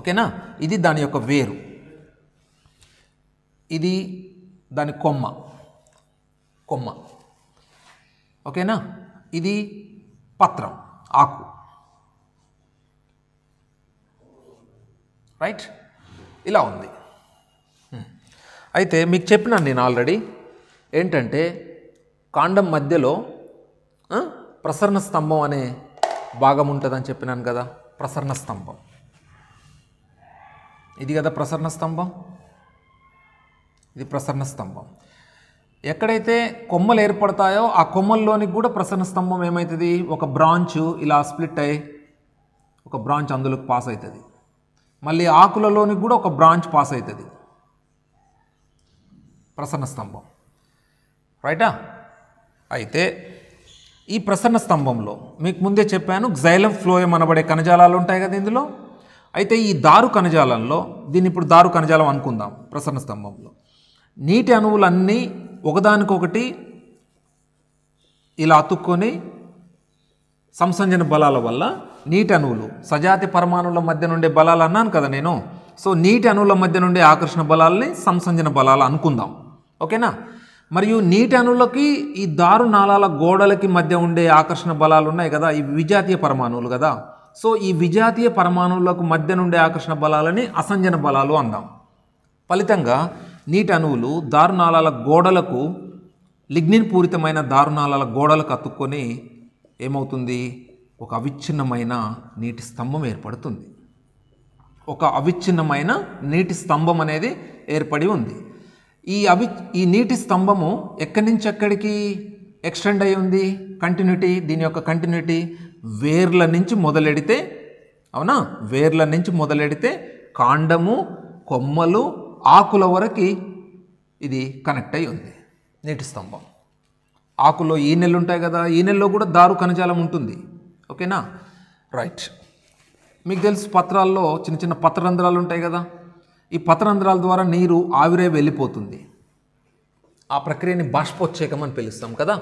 S1: ఓకేనా ఇది దాని యొక్క వేరు ఇది దాని కొమ్మ కొమ్మ ఓకేనా ఇది పత్రం ఆకు రైట్ ఇలా ఉంది అయితే మీకు చెప్పినాను నేను ఆల్రెడీ ఏంటంటే కాండం మధ్యలో ప్రసరణ స్తంభం అనే భాగం ఉంటుందని చెప్పినాను కదా ప్రసరణ స్తంభం ఇది కదా ప్రసరణ స్తంభం ఇది ప్రసన్న స్తంభం ఎక్కడైతే కొమ్మలు ఏర్పడతాయో ఆ కొమ్మల్లోనికి కూడా ప్రసన్న స్తంభం ఏమవుతుంది ఒక బ్రాంచ్ ఇలా స్ప్లిట్ అయ్యి ఒక బ్రాంచ్ అందులోకి పాస్ అవుతుంది మళ్ళీ ఆకులలోనికి కూడా ఒక బ్రాంచ్ పాస్ అవుతుంది ప్రసన్న స్తంభం రైటా అయితే ఈ ప్రసన్న స్తంభంలో మీకు ముందే చెప్పాను జైలం ఫ్లోయం అనబడే కణజాలాలు ఉంటాయి కదా ఇందులో అయితే ఈ దారు కణజాలంలో దీన్ని ఇప్పుడు దారు కణజాలం అనుకుందాం ప్రసన్న స్తంభంలో నీటి అణువులన్నీ ఒకదానికొకటి ఇలా అతుక్కొని సంసంజన బలాల వల్ల నీటి అణువులు సజాతి పరమాణువుల మధ్య నుండే బలాలు అన్నాను కదా నేను సో నీటి అణువుల మధ్య నుండే ఆకర్షణ బలాలని సంసంజన బలాలు అనుకుందాం ఓకేనా మరియు నీటి అణువులకి ఈ దారు నాళాల గోడలకి మధ్య ఉండే ఆకర్షణ బలాలు ఉన్నాయి కదా ఈ విజాతీయ పరమాణువులు కదా సో ఈ విజాతీయ పరమాణువులకు మధ్య నుండే ఆకర్షణ బలాలని అసంజన బలాలు అందాం ఫలితంగా నీటి అణువులు దారునాళాల గోడలకు లిగ్నిన్ పూరితమైన దారునాళాల గోడలకు అతుక్కొని ఏమవుతుంది ఒక అవిచ్ఛిన్నమైన నీటి స్తంభం ఏర్పడుతుంది ఒక అవిచ్ఛిన్నమైన నీటి స్తంభం అనేది ఏర్పడి ఉంది ఈ అవి ఈ నీటి స్తంభము ఎక్కడి నుంచి ఎక్కడికి ఎక్స్టెండ్ అయి ఉంది కంటిన్యూటీ దీని యొక్క కంటిన్యూటీ వేర్ల నుంచి మొదలెడితే అవునా వేర్ల నుంచి మొదలెడితే కాండము కొమ్మలు ఆకుల వరకు ఇది కనెక్ట్ అయి ఉంది నీటి స్తంభం ఆకుల్లో ఈ నెలలు ఉంటాయి కదా ఈ నెలలో కూడా దారు కణజాలం ఉంటుంది ఓకేనా రైట్ మీకు తెలుసు పత్రాల్లో చిన్న చిన్న పత్రరంధ్రాలు ఉంటాయి కదా ఈ పత్రరంధ్రాల ద్వారా నీరు ఆవిరే వెళ్ళిపోతుంది ఆ ప్రక్రియని బాష్పోచ్చేకం అని పిలుస్తాం కదా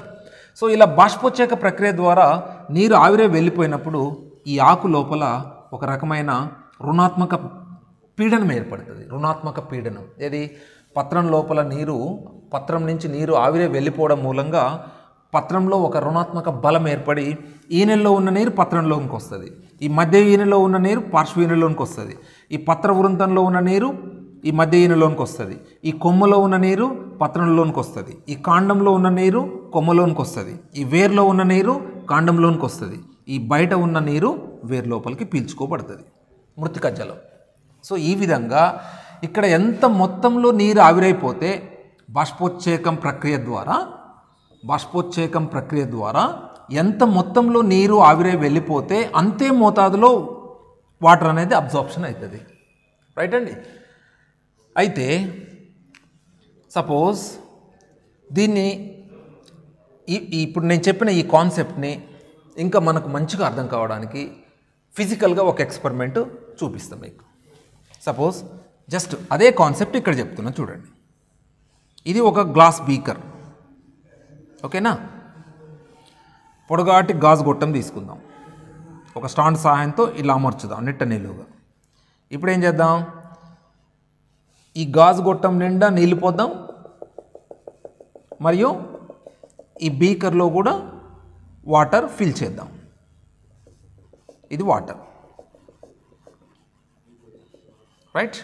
S1: సో ఇలా బాష్పోచ్చేక ప్రక్రియ ద్వారా నీరు ఆవిరే వెళ్ళిపోయినప్పుడు ఈ ఆకు లోపల ఒక రకమైన రుణాత్మక పీడనం ఏర్పడుతుంది రుణాత్మక పీడనం ఏది పత్రం లోపల నీరు పత్రం నుంచి నీరు ఆవిరే వెళ్ళిపోవడం మూలంగా పత్రంలో ఒక రుణాత్మక బలం ఏర్పడి ఈనెల్లో ఉన్న నీరు పత్రంలోకి వస్తుంది ఈ మధ్య ఈనెలో ఉన్న నీరు పార్శ్వ ఈనెలోనికి వస్తుంది ఈ పత్ర వృంతంలో ఉన్న నీరు ఈ మధ్య ఈనెలోనికి వస్తుంది ఈ కొమ్మలో ఉన్న నీరు పత్రంలోనికి వస్తుంది ఈ కాండంలో ఉన్న నీరు కొమ్మలోనికి వస్తుంది ఈ వేర్లో ఉన్న నీరు కాండంలోనికి వస్తుంది ఈ బయట ఉన్న నీరు వేరు లోపలికి పీల్చుకోబడుతుంది మృతికజ్జలం సో ఈ విధంగా ఇక్కడ ఎంత మొత్తంలో నీరు ఆవిరైపోతే బాష్పోచ్చేకం ప్రక్రియ ద్వారా బాష్పోచ్చేకం ప్రక్రియ ద్వారా ఎంత మొత్తంలో నీరు ఆవిరై వెళ్ళిపోతే అంతే మోతాదులో వాటర్ అనేది అబ్జార్ప్షన్ అవుతుంది రైట్ అండి అయితే సపోజ్ దీన్ని ఇప్పుడు నేను చెప్పిన ఈ కాన్సెప్ట్ని ఇంకా మనకు మంచిగా అర్థం కావడానికి ఫిజికల్గా ఒక ఎక్స్పెరిమెంట్ చూపిస్తాం మీకు సపోజ్ జస్ట్ అదే కాన్సెప్ట్ ఇక్కడ చెప్తున్నా చూడండి ఇది ఒక గ్లాస్ బీకర్ ఓకేనా పొడగాటి గాజు గొట్టం తీసుకుందాం ఒక స్టాండ్ సహాయంతో ఇలా అమర్చుదాం నిట్ట నిలువుగా ఇప్పుడు ఏం చేద్దాం ఈ గాజు గొట్టం నిండా నీళ్ళు పోద్దాం మరియు ఈ బీకర్లో కూడా వాటర్ ఫిల్ చేద్దాం ఇది వాటర్ రైట్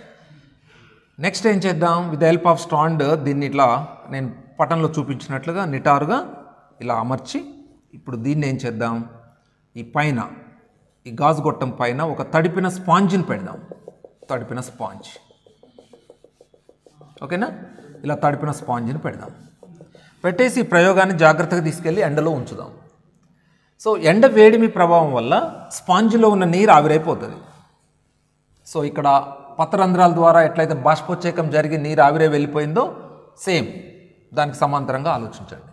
S1: నెక్స్ట్ ఏం చేద్దాం with the help of stand దీన్ని ఇట్లా నేను పటంలో చూపించినట్లుగా నిటారుగా ఇలా అమర్చి ఇప్పుడు దీన్ని ఏం చేద్దాం ఈ పైన ఈ గాజు గొట్టం పైన ఒక తడిపిన స్పాంజిని పెడదాం తడిపిన స్పాంజ్ ఓకేనా ఇలా తడిపిన స్పాంజిని పెడదాం పెట్టేసి ఈ ప్రయోగాన్ని జాగ్రత్తగా తీసుకెళ్ళి ఎండలో ఉంచుదాం సో ఎండ వేడిమి ప్రభావం వల్ల స్పాంజ్లో ఉన్న నీరు ఆవిరైపోతుంది సో ఇక్కడ పత్రరంధ్రాల ద్వారా ఎట్లయితే బాష్పోచ్చేకం జరిగి నీరు ఆవిరే వెళ్ళిపోయిందో సేమ్ దానికి సమాంతరంగా ఆలోచించండి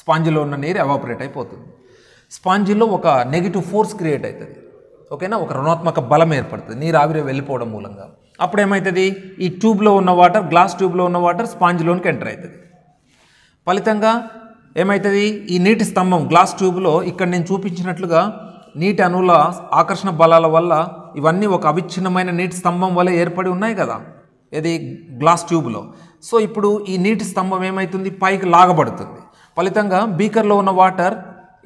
S1: స్పాంజిలో ఉన్న నీరు ఎవాపరేట్ అయిపోతుంది స్పాంజిలో ఒక నెగిటివ్ ఫోర్స్ క్రియేట్ అవుతుంది ఓకేనా ఒక రుణాత్మక బలం ఏర్పడుతుంది నీరు ఆవిరే వెళ్ళిపోవడం మూలంగా అప్పుడు ఏమవుతుంది ఈ ట్యూబ్లో ఉన్న వాటర్ గ్లాస్ ట్యూబ్లో ఉన్న వాటర్ స్పాంజిలోనికి ఎంటర్ అవుతుంది ఫలితంగా ఏమవుతుంది ఈ నీటి స్తంభం గ్లాస్ ట్యూబ్లో ఇక్కడ నేను చూపించినట్లుగా నీటి అణువుల ఆకర్షణ బలాల వల్ల ఇవన్నీ ఒక అవిచ్ఛిన్నమైన నీటి స్తంభం వలె ఏర్పడి ఉన్నాయి కదా ఇది గ్లాస్ ట్యూబ్లో సో ఇప్పుడు ఈ నీటి స్తంభం ఏమవుతుంది పైకి లాగబడుతుంది ఫలితంగా బీకర్లో ఉన్న వాటర్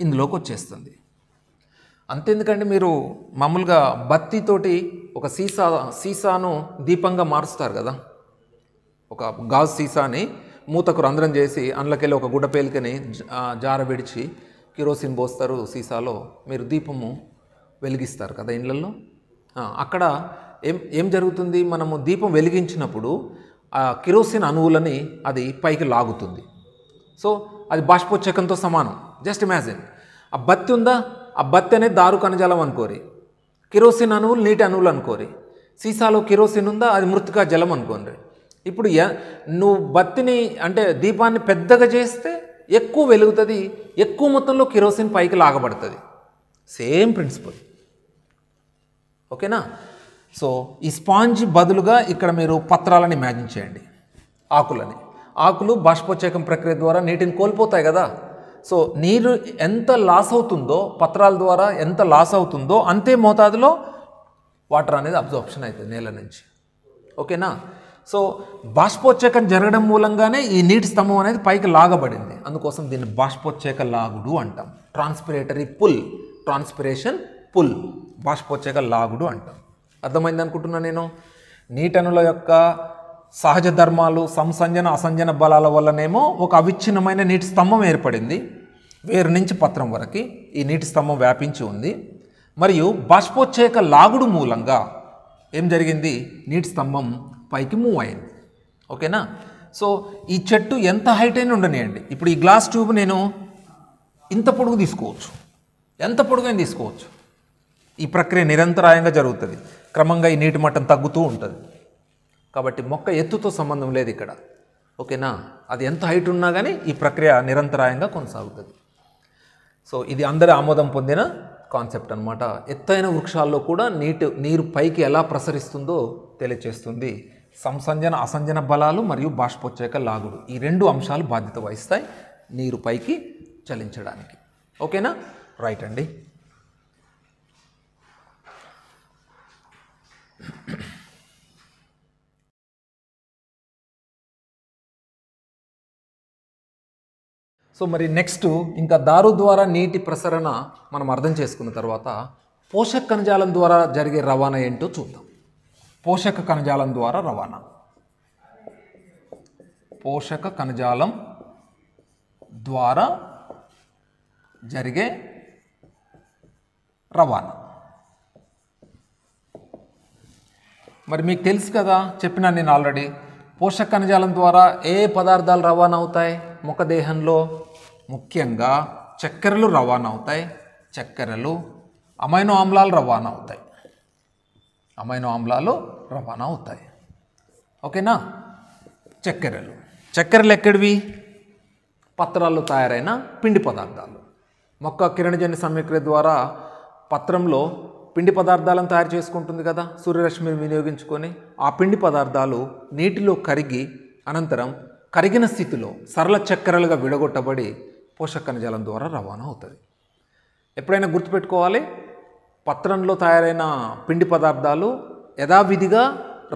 S1: ఇందులోకి వచ్చేస్తుంది అంతెందుకండి మీరు మామూలుగా బత్తితోటి ఒక సీసా సీసాను దీపంగా మారుస్తారు కదా ఒక గాజు సీసాని మూతకు రంధ్రం చేసి అందులోకెళ్ళి ఒక గుడ్డ పేలికని జార విడిచి కిరోసిన్ పోస్తారు సీసాలో మీరు దీపము వెలిగిస్తారు కదా ఇళ్ళల్లో అక్కడ ఏం ఏం జరుగుతుంది మనము దీపం వెలిగించినప్పుడు ఆ కిరోసిన్ అణువులని అది పైకి లాగుతుంది సో అది బాష్పోచ్చకంతో సమానం జస్ట్ ఇమాజిన్ ఆ బత్తి ఉందా ఆ బత్తి అనేది దారు కణజాలం అనుకోరి కిరోసిన్ అణువులు నీటి అణువులు అనుకోరి సీసాలో కిరోసిన్ ఉందా అది మృతికా జలం అనుకోండి ఇప్పుడు నువ్వు బత్తిని అంటే దీపాన్ని పెద్దగా చేస్తే ఎక్కువ వెలుగుతుంది ఎక్కువ మొత్తంలో కిరోసిన్ పైకి లాగబడుతుంది సేమ్ ప్రిన్సిపల్ ఓకేనా సో ఈ స్పాంజ్ బదులుగా ఇక్కడ మీరు పత్రాలని ఇమాజిన్ చేయండి ఆకులని ఆకులు బాష్పోచ్చేకం ప్రక్రియ ద్వారా నీటిని కోల్పోతాయి కదా సో నీరు ఎంత లాస్ అవుతుందో పత్రాల ద్వారా ఎంత లాస్ అవుతుందో అంతే మోతాదులో వాటర్ అనేది అబ్జర్ప్షన్ అవుతుంది నేల నుంచి ఓకేనా సో బాష్పోచ్చేకం జరగడం మూలంగానే ఈ నీటి స్తంభం అనేది పైకి లాగబడింది అందుకోసం దీన్ని బాష్పోచ్చేక లాగుడు అంటాం ట్రాన్స్పిరేటరీ పుల్ ట్రాన్స్పిరేషన్ పుల్ బాష్పోచ్చేగా లాగుడు అంటాం అర్థమైంది అనుకుంటున్నా నేను నీటనుల యొక్క సహజ ధర్మాలు సంసంజన అసంజన బలాల వల్లనేమో ఒక అవిచ్ఛిన్నమైన నీటి స్తంభం ఏర్పడింది వేరు నుంచి పత్రం వరకు ఈ నీటి స్తంభం వ్యాపించి ఉంది మరియు బాష్పోచ్చేక లాగుడు మూలంగా ఏం జరిగింది నీటి స్తంభం పైకి మూవ్ అయింది ఓకేనా సో ఈ చెట్టు ఎంత హైట్ అయినా ఉండనియండి ఇప్పుడు ఈ గ్లాస్ ట్యూబ్ నేను ఇంత పొడుగు తీసుకోవచ్చు ఎంత పొడుగైనా తీసుకోవచ్చు ఈ ప్రక్రియ నిరంతరాయంగా జరుగుతుంది క్రమంగా ఈ నీటి మట్టం తగ్గుతూ ఉంటుంది కాబట్టి మొక్క ఎత్తుతో సంబంధం లేదు ఇక్కడ ఓకేనా అది ఎంత హైట్ ఉన్నా కానీ ఈ ప్రక్రియ నిరంతరాయంగా కొనసాగుతుంది సో ఇది అందరి ఆమోదం పొందిన కాన్సెప్ట్ అనమాట ఎత్తైన వృక్షాల్లో కూడా నీటి నీరు పైకి ఎలా ప్రసరిస్తుందో తెలియచేస్తుంది సంసంజన అసంజన బలాలు మరియు బాష్పోచ్చేక లాగుడు ఈ రెండు అంశాలు బాధ్యత వహిస్తాయి నీరు పైకి చలించడానికి ఓకేనా రైట్ అండి సో మరి నెక్స్ట్ ఇంకా దారు ద్వారా నీటి ప్రసరణ మనం అర్థం చేసుకున్న తర్వాత పోషక కణజాలం ద్వారా జరిగే రవాణా ఏంటో చూద్దాం పోషక కణజాలం ద్వారా రవాణా పోషక కణజాలం ద్వారా జరిగే రవాణా మరి మీకు తెలుసు కదా చెప్పిన నేను ఆల్రెడీ పోషక ఖనిజాలం ద్వారా ఏ పదార్థాలు రవాణా అవుతాయి దేహంలో ముఖ్యంగా చక్కెరలు రవాణా అవుతాయి చక్కెరలు అమైనో ఆమ్లాలు రవాణా అవుతాయి అమైనో ఆమ్లాలు రవాణా అవుతాయి ఓకేనా చక్కెరలు చక్కెరలు ఎక్కడివి పత్రాల్లో తయారైన పిండి పదార్థాలు మొక్క కిరణజన్య సమీకరణ ద్వారా పత్రంలో పిండి పదార్థాలను తయారు చేసుకుంటుంది కదా సూర్యరశ్మిని వినియోగించుకొని ఆ పిండి పదార్థాలు నీటిలో కరిగి అనంతరం కరిగిన స్థితిలో సరళ చక్కెరలుగా విడగొట్టబడి పోషక ఖనిజాలం ద్వారా రవాణా అవుతుంది ఎప్పుడైనా గుర్తుపెట్టుకోవాలి పత్రంలో తయారైన పిండి పదార్థాలు యథావిధిగా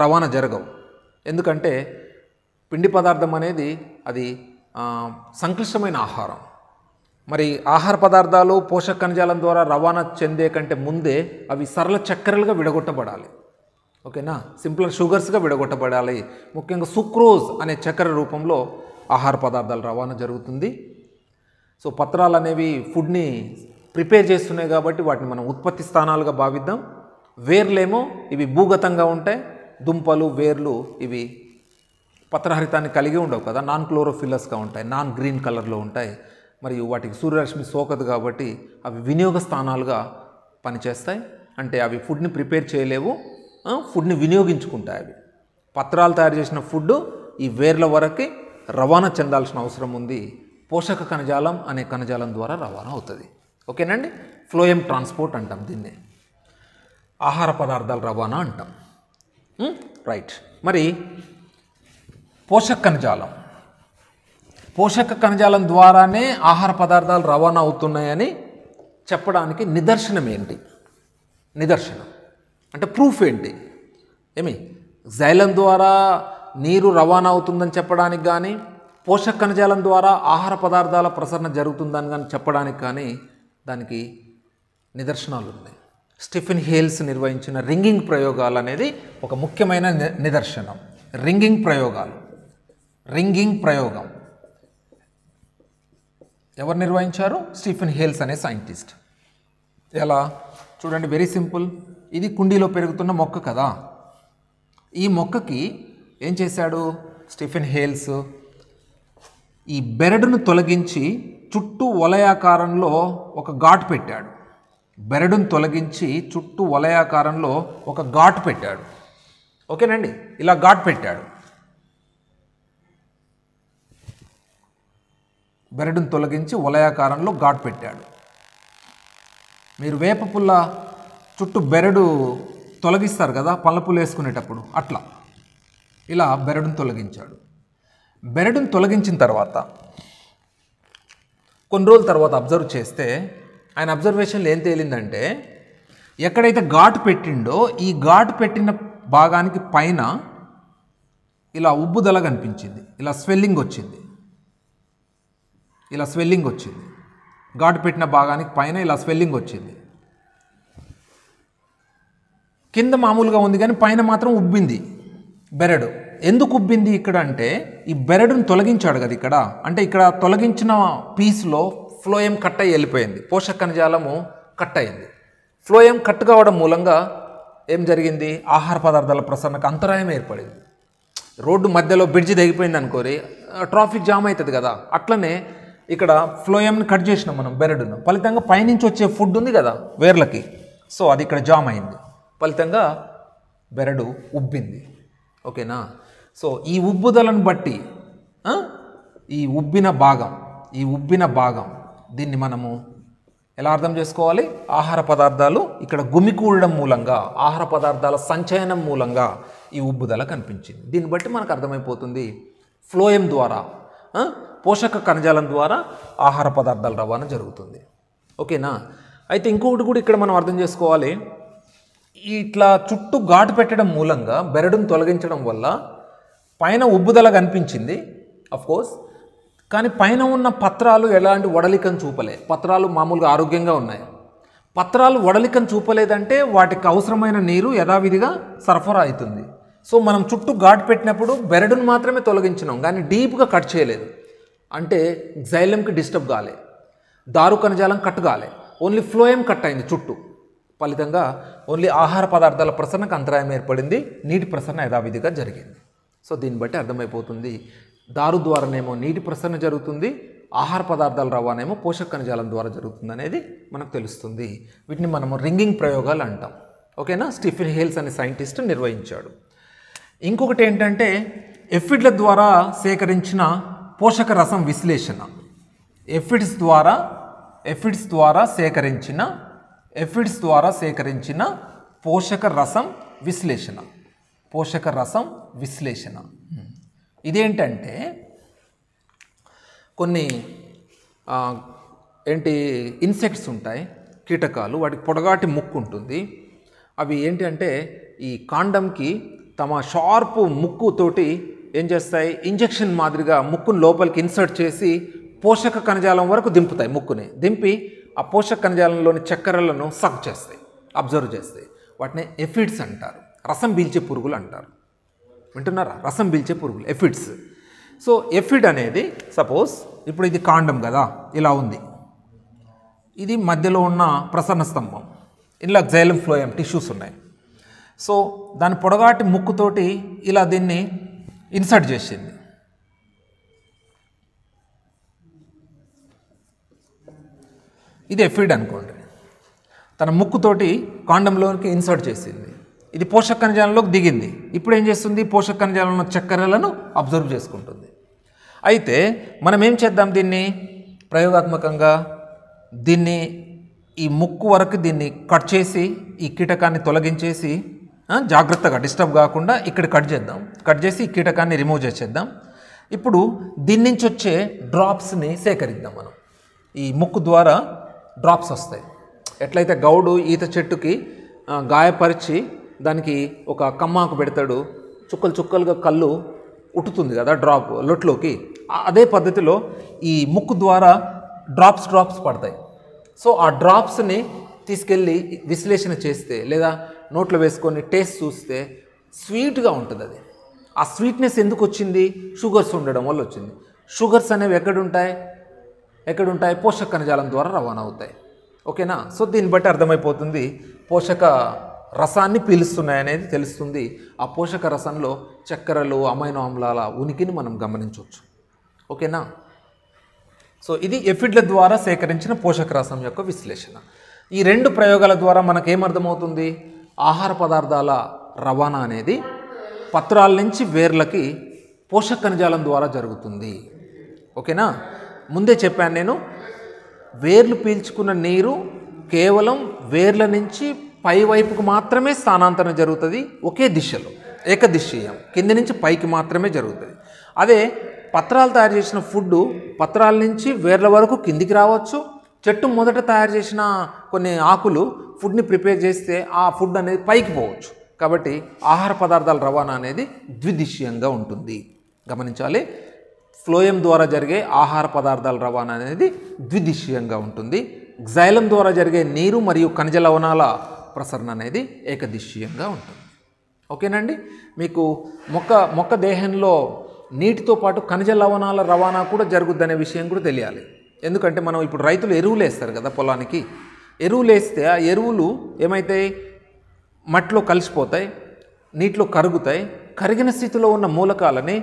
S1: రవాణా జరగవు ఎందుకంటే పిండి పదార్థం అనేది అది సంక్లిష్టమైన ఆహారం మరి ఆహార పదార్థాలు పోషక ఖనిజాలం ద్వారా రవాణా చెందే కంటే ముందే అవి సరళ చక్కెరలుగా విడగొట్టబడాలి ఓకేనా సింపుల్ షుగర్స్గా విడగొట్టబడాలి ముఖ్యంగా సుక్రోజ్ అనే చక్కెర రూపంలో ఆహార పదార్థాలు రవాణా జరుగుతుంది సో పత్రాలు అనేవి ఫుడ్ని ప్రిపేర్ చేస్తున్నాయి కాబట్టి వాటిని మనం ఉత్పత్తి స్థానాలుగా భావిద్దాం వేర్లేమో ఇవి భూగతంగా ఉంటాయి దుంపలు వేర్లు ఇవి పత్రహరితాన్ని కలిగి ఉండవు కదా నాన్ క్లోరోఫిల్లస్గా ఉంటాయి నాన్ గ్రీన్ కలర్లో ఉంటాయి మరియు వాటికి సూర్యరశ్మి సోకదు కాబట్టి అవి వినియోగ స్థానాలుగా పనిచేస్తాయి అంటే అవి ఫుడ్ని ప్రిపేర్ చేయలేవు ఫుడ్ని వినియోగించుకుంటాయి అవి పత్రాలు తయారు చేసిన ఫుడ్ ఈ వేర్ల వరకు రవాణా చెందాల్సిన అవసరం ఉంది పోషక కణజాలం అనే కణజాలం ద్వారా రవాణా అవుతుంది ఓకేనండి ఫ్లోయం ట్రాన్స్పోర్ట్ అంటాం దీన్ని ఆహార పదార్థాల రవాణా అంటాం రైట్ మరి పోషక కణజాలం పోషక కణజాలం ద్వారానే ఆహార పదార్థాలు రవాణా అవుతున్నాయని చెప్పడానికి నిదర్శనం ఏంటి నిదర్శనం అంటే ప్రూఫ్ ఏంటి ఏమి జైలం ద్వారా నీరు రవాణా అవుతుందని చెప్పడానికి కానీ పోషక కణజాలం ద్వారా ఆహార పదార్థాల ప్రసరణ జరుగుతుందని కానీ చెప్పడానికి కానీ దానికి నిదర్శనాలు ఉన్నాయి స్టిఫిన్ హేల్స్ నిర్వహించిన రింగింగ్ ప్రయోగాలు అనేది ఒక ముఖ్యమైన నిదర్శనం రింగింగ్ ప్రయోగాలు రింగింగ్ ప్రయోగం ఎవరు నిర్వహించారు స్టీఫెన్ హేల్స్ అనే సైంటిస్ట్ ఎలా చూడండి వెరీ సింపుల్ ఇది కుండీలో పెరుగుతున్న మొక్క కదా ఈ మొక్కకి ఏం చేశాడు స్టీఫెన్ హేల్స్ ఈ బెరడును తొలగించి చుట్టూ వలయాకారంలో ఒక ఘాట్ పెట్టాడు బెరడును తొలగించి చుట్టూ వలయాకారంలో ఒక ఘాట్ పెట్టాడు ఓకేనండి ఇలా ఘాట్ పెట్టాడు బెరడును తొలగించి ఉలయాకారంలో ఘాట్ పెట్టాడు మీరు వేప పుల్ల చుట్టూ బెరడు తొలగిస్తారు కదా పళ్ళ పుల్ల వేసుకునేటప్పుడు అట్లా ఇలా బెరడును తొలగించాడు బెరడును తొలగించిన తర్వాత కొన్ని రోజుల తర్వాత అబ్జర్వ్ చేస్తే ఆయన అబ్జర్వేషన్లో ఏం తేలిందంటే ఎక్కడైతే ఘాటు పెట్టిండో ఈ ఘాటు పెట్టిన భాగానికి పైన ఇలా ఉబ్బుదల కనిపించింది ఇలా స్వెల్లింగ్ వచ్చింది ఇలా స్వెల్లింగ్ వచ్చింది ఘాటు పెట్టిన భాగానికి పైన ఇలా స్వెల్లింగ్ వచ్చింది కింద మామూలుగా ఉంది కానీ పైన మాత్రం ఉబ్బింది బెరడు ఎందుకు ఉబ్బింది ఇక్కడ అంటే ఈ బెరడును తొలగించాడు కదా ఇక్కడ అంటే ఇక్కడ తొలగించిన పీస్లో ఫ్లోయం కట్ అయ్యి వెళ్ళిపోయింది పోషక కణజాలము కట్ అయింది ఫ్లోయం కట్ కావడం మూలంగా ఏం జరిగింది ఆహార పదార్థాల ప్రసరణకు అంతరాయం ఏర్పడింది రోడ్డు మధ్యలో బ్రిడ్జి తెగిపోయింది అనుకోరి ట్రాఫిక్ జామ్ అవుతుంది కదా అట్లనే ఇక్కడ ఫ్లోయంని కట్ చేసినాం మనం బెరడును ఫలితంగా పైనుంచి వచ్చే ఫుడ్ ఉంది కదా వేర్లకి సో అది ఇక్కడ జామ్ అయింది ఫలితంగా బెరడు ఉబ్బింది ఓకేనా సో ఈ ఉబ్బుదలను బట్టి ఈ ఉబ్బిన భాగం ఈ ఉబ్బిన భాగం దీన్ని మనము ఎలా అర్థం చేసుకోవాలి ఆహార పదార్థాలు ఇక్కడ గుమికూడడం మూలంగా ఆహార పదార్థాల సంచయనం మూలంగా ఈ ఉబ్బుదల కనిపించింది దీన్ని బట్టి మనకు అర్థమైపోతుంది ఫ్లోయం ద్వారా పోషక కణజాలం ద్వారా ఆహార పదార్థాలు రవాణా జరుగుతుంది ఓకేనా అయితే ఇంకొకటి కూడా ఇక్కడ మనం అర్థం చేసుకోవాలి ఇట్లా చుట్టూ ఘాటు పెట్టడం మూలంగా బెరడును తొలగించడం వల్ల పైన ఉబ్బుదల కనిపించింది కోర్స్ కానీ పైన ఉన్న పత్రాలు ఎలాంటి వడలికను చూపలే పత్రాలు మామూలుగా ఆరోగ్యంగా ఉన్నాయి పత్రాలు వడలికను చూపలేదంటే వాటికి అవసరమైన నీరు యథావిధిగా సరఫరా అవుతుంది సో మనం చుట్టూ ఘాటు పెట్టినప్పుడు బెరడును మాత్రమే తొలగించినాం కానీ డీప్గా కట్ చేయలేదు అంటే జైలంకి డిస్టర్బ్ కాలే దారు కణజాలం కట్ కాలే ఓన్లీ ఫ్లోయం కట్ అయింది చుట్టూ ఫలితంగా ఓన్లీ ఆహార పదార్థాల ప్రసరణకు అంతరాయం ఏర్పడింది నీటి ప్రసరణ యథావిధిగా జరిగింది సో దీన్ని బట్టి అర్థమైపోతుంది దారు ద్వారానేమో నీటి ప్రసరణ జరుగుతుంది ఆహార పదార్థాల రవాణేమో పోషక కణజాలం ద్వారా జరుగుతుంది అనేది మనకు తెలుస్తుంది వీటిని మనము రింగింగ్ ప్రయోగాలు అంటాం ఓకేనా స్టీఫెన్ హేల్స్ అనే సైంటిస్ట్ నిర్వహించాడు ఇంకొకటి ఏంటంటే ఎఫిడ్ల ద్వారా సేకరించిన పోషక రసం విశ్లేషణ ఎఫిడ్స్ ద్వారా ఎఫిడ్స్ ద్వారా సేకరించిన ఎఫిడ్స్ ద్వారా సేకరించిన పోషక రసం విశ్లేషణ పోషక రసం విశ్లేషణ ఇదేంటంటే కొన్ని ఏంటి ఇన్సెక్ట్స్ ఉంటాయి కీటకాలు వాటికి పొడగాటి ముక్కు ఉంటుంది అవి ఏంటి అంటే ఈ కాండంకి తమ షార్పు ముక్కుతోటి ఏం చేస్తాయి ఇంజెక్షన్ మాదిరిగా ముక్కును లోపలికి ఇన్సర్ట్ చేసి పోషక కణజాలం వరకు దింపుతాయి ముక్కుని దింపి ఆ పోషక కణజాలంలోని చక్కెరలను సగ్ చేస్తాయి అబ్జర్వ్ చేస్తాయి వాటిని ఎఫిడ్స్ అంటారు రసం పీల్చే పురుగులు అంటారు వింటున్నారా రసం పీల్చే పురుగులు ఎఫిడ్స్ సో ఎఫిడ్ అనేది సపోజ్ ఇప్పుడు ఇది కాండం కదా ఇలా ఉంది ఇది మధ్యలో ఉన్న ప్రసన్న స్తంభం ఇలా జైలం ఫ్లోయం టిష్యూస్ ఉన్నాయి సో దాని పొడగాటి ముక్కుతోటి ఇలా దీన్ని ఇన్సర్ట్ చేసింది ఇది ఎఫిడ్ అనుకోండి తన ముక్కుతోటి కాండంలోకి ఇన్సర్ట్ చేసింది ఇది పోషక కణజాలంలోకి దిగింది ఇప్పుడు ఏం చేస్తుంది పోషక కణజాలంలో చక్కెరలను అబ్జర్వ్ చేసుకుంటుంది అయితే మనం ఏం చేద్దాం దీన్ని ప్రయోగాత్మకంగా దీన్ని ఈ ముక్కు వరకు దీన్ని కట్ చేసి ఈ కీటకాన్ని తొలగించేసి జాగ్రత్తగా డిస్టర్బ్ కాకుండా ఇక్కడ కట్ చేద్దాం కట్ చేసి ఈ కీటకాన్ని రిమూవ్ చేసేద్దాం ఇప్పుడు దీని నుంచి వచ్చే డ్రాప్స్ని సేకరిద్దాం మనం ఈ ముక్కు ద్వారా డ్రాప్స్ వస్తాయి ఎట్లయితే గౌడు ఈత చెట్టుకి గాయపరిచి దానికి ఒక కమ్మాకు పెడతాడు చుక్కలు చుక్కలుగా కళ్ళు ఉట్టుతుంది కదా డ్రాప్ లొట్లోకి అదే పద్ధతిలో ఈ ముక్కు ద్వారా డ్రాప్స్ డ్రాప్స్ పడతాయి సో ఆ డ్రాప్స్ని తీసుకెళ్ళి విశ్లేషణ చేస్తే లేదా నోట్లో వేసుకొని టేస్ట్ చూస్తే స్వీట్గా ఉంటుంది అది ఆ స్వీట్నెస్ ఎందుకు వచ్చింది షుగర్స్ ఉండడం వల్ల వచ్చింది షుగర్స్ అనేవి ఎక్కడుంటాయి ఎక్కడుంటాయి పోషక కణజాలం ద్వారా రవాణా అవుతాయి ఓకేనా సో దీన్ని బట్టి అర్థమైపోతుంది పోషక రసాన్ని పీలుస్తున్నాయనేది తెలుస్తుంది ఆ పోషక రసంలో చక్కెరలు అమైనో ఆమ్లాల ఉనికిని మనం గమనించవచ్చు ఓకేనా సో ఇది ఎఫిడ్ల ద్వారా సేకరించిన పోషక రసం యొక్క విశ్లేషణ ఈ రెండు ప్రయోగాల ద్వారా మనకేమర్థమవుతుంది ఆహార పదార్థాల రవాణా అనేది పత్రాల నుంచి వేర్లకి పోషక ఖనిజాలం ద్వారా జరుగుతుంది ఓకేనా ముందే చెప్పాను నేను వేర్లు పీల్చుకున్న నీరు కేవలం వేర్ల నుంచి పై వైపుకు మాత్రమే స్థానాంతరం జరుగుతుంది ఒకే దిశలో ఏకదిశీయం కింది నుంచి పైకి మాత్రమే జరుగుతుంది అదే పత్రాలు తయారు చేసిన ఫుడ్ పత్రాల నుంచి వేర్ల వరకు కిందికి రావచ్చు చెట్టు మొదట తయారు చేసిన కొన్ని ఆకులు ఫుడ్ని ప్రిపేర్ చేస్తే ఆ ఫుడ్ అనేది పైకి పోవచ్చు కాబట్టి ఆహార పదార్థాల రవాణా అనేది ద్విదిశీయంగా ఉంటుంది గమనించాలి ఫ్లోయం ద్వారా జరిగే ఆహార పదార్థాల రవాణా అనేది ద్విదిశీయంగా ఉంటుంది జైలం ద్వారా జరిగే నీరు మరియు ఖనిజ లవణాల ప్రసరణ అనేది ఏకదిశీయంగా ఉంటుంది ఓకేనండి మీకు మొక్క మొక్క దేహంలో నీటితో పాటు ఖనిజ లవణాల రవాణా కూడా జరుగుద్దనే విషయం కూడా తెలియాలి ఎందుకంటే మనం ఇప్పుడు రైతులు ఎరువులు వేస్తారు కదా పొలానికి ఎరువులు వేస్తే ఆ ఎరువులు ఏమైతాయి మట్టిలో కలిసిపోతాయి నీటిలో కరుగుతాయి కరిగిన స్థితిలో ఉన్న మూలకాలని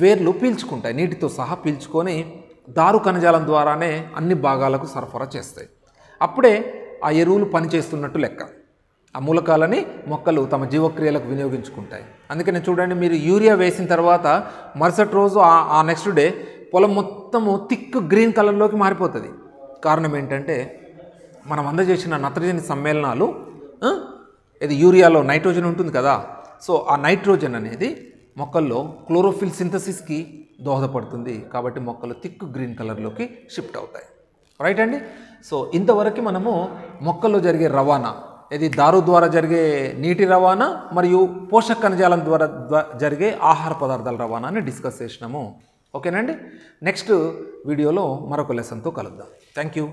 S1: వేర్లు పీల్చుకుంటాయి నీటితో సహా పీల్చుకొని దారు కణజాలం ద్వారానే అన్ని భాగాలకు సరఫరా చేస్తాయి అప్పుడే ఆ ఎరువులు పనిచేస్తున్నట్టు లెక్క ఆ మూలకాలని మొక్కలు తమ జీవక్రియలకు వినియోగించుకుంటాయి అందుకని చూడండి మీరు యూరియా వేసిన తర్వాత మరుసటి రోజు ఆ నెక్స్ట్ డే పొలం మొత్తము థిక్ గ్రీన్ కలర్లోకి మారిపోతుంది కారణం ఏంటంటే మనం అందజేసిన నత్రజని సమ్మేళనాలు ఇది యూరియాలో నైట్రోజన్ ఉంటుంది కదా సో ఆ నైట్రోజన్ అనేది మొక్కల్లో క్లోరోఫిల్ సింథసిస్కి దోహదపడుతుంది కాబట్టి మొక్కలు థిక్ గ్రీన్ కలర్లోకి షిఫ్ట్ అవుతాయి రైట్ అండి సో ఇంతవరకు మనము మొక్కల్లో జరిగే రవాణా ఇది దారు ద్వారా జరిగే నీటి రవాణా మరియు పోషక కణజాలం ద్వారా జరిగే ఆహార పదార్థాల రవాణాని డిస్కస్ చేసినాము ఓకేనండి నెక్స్ట్ వీడియోలో మరొక లెసన్తో కలుద్దాం థ్యాంక్ యూ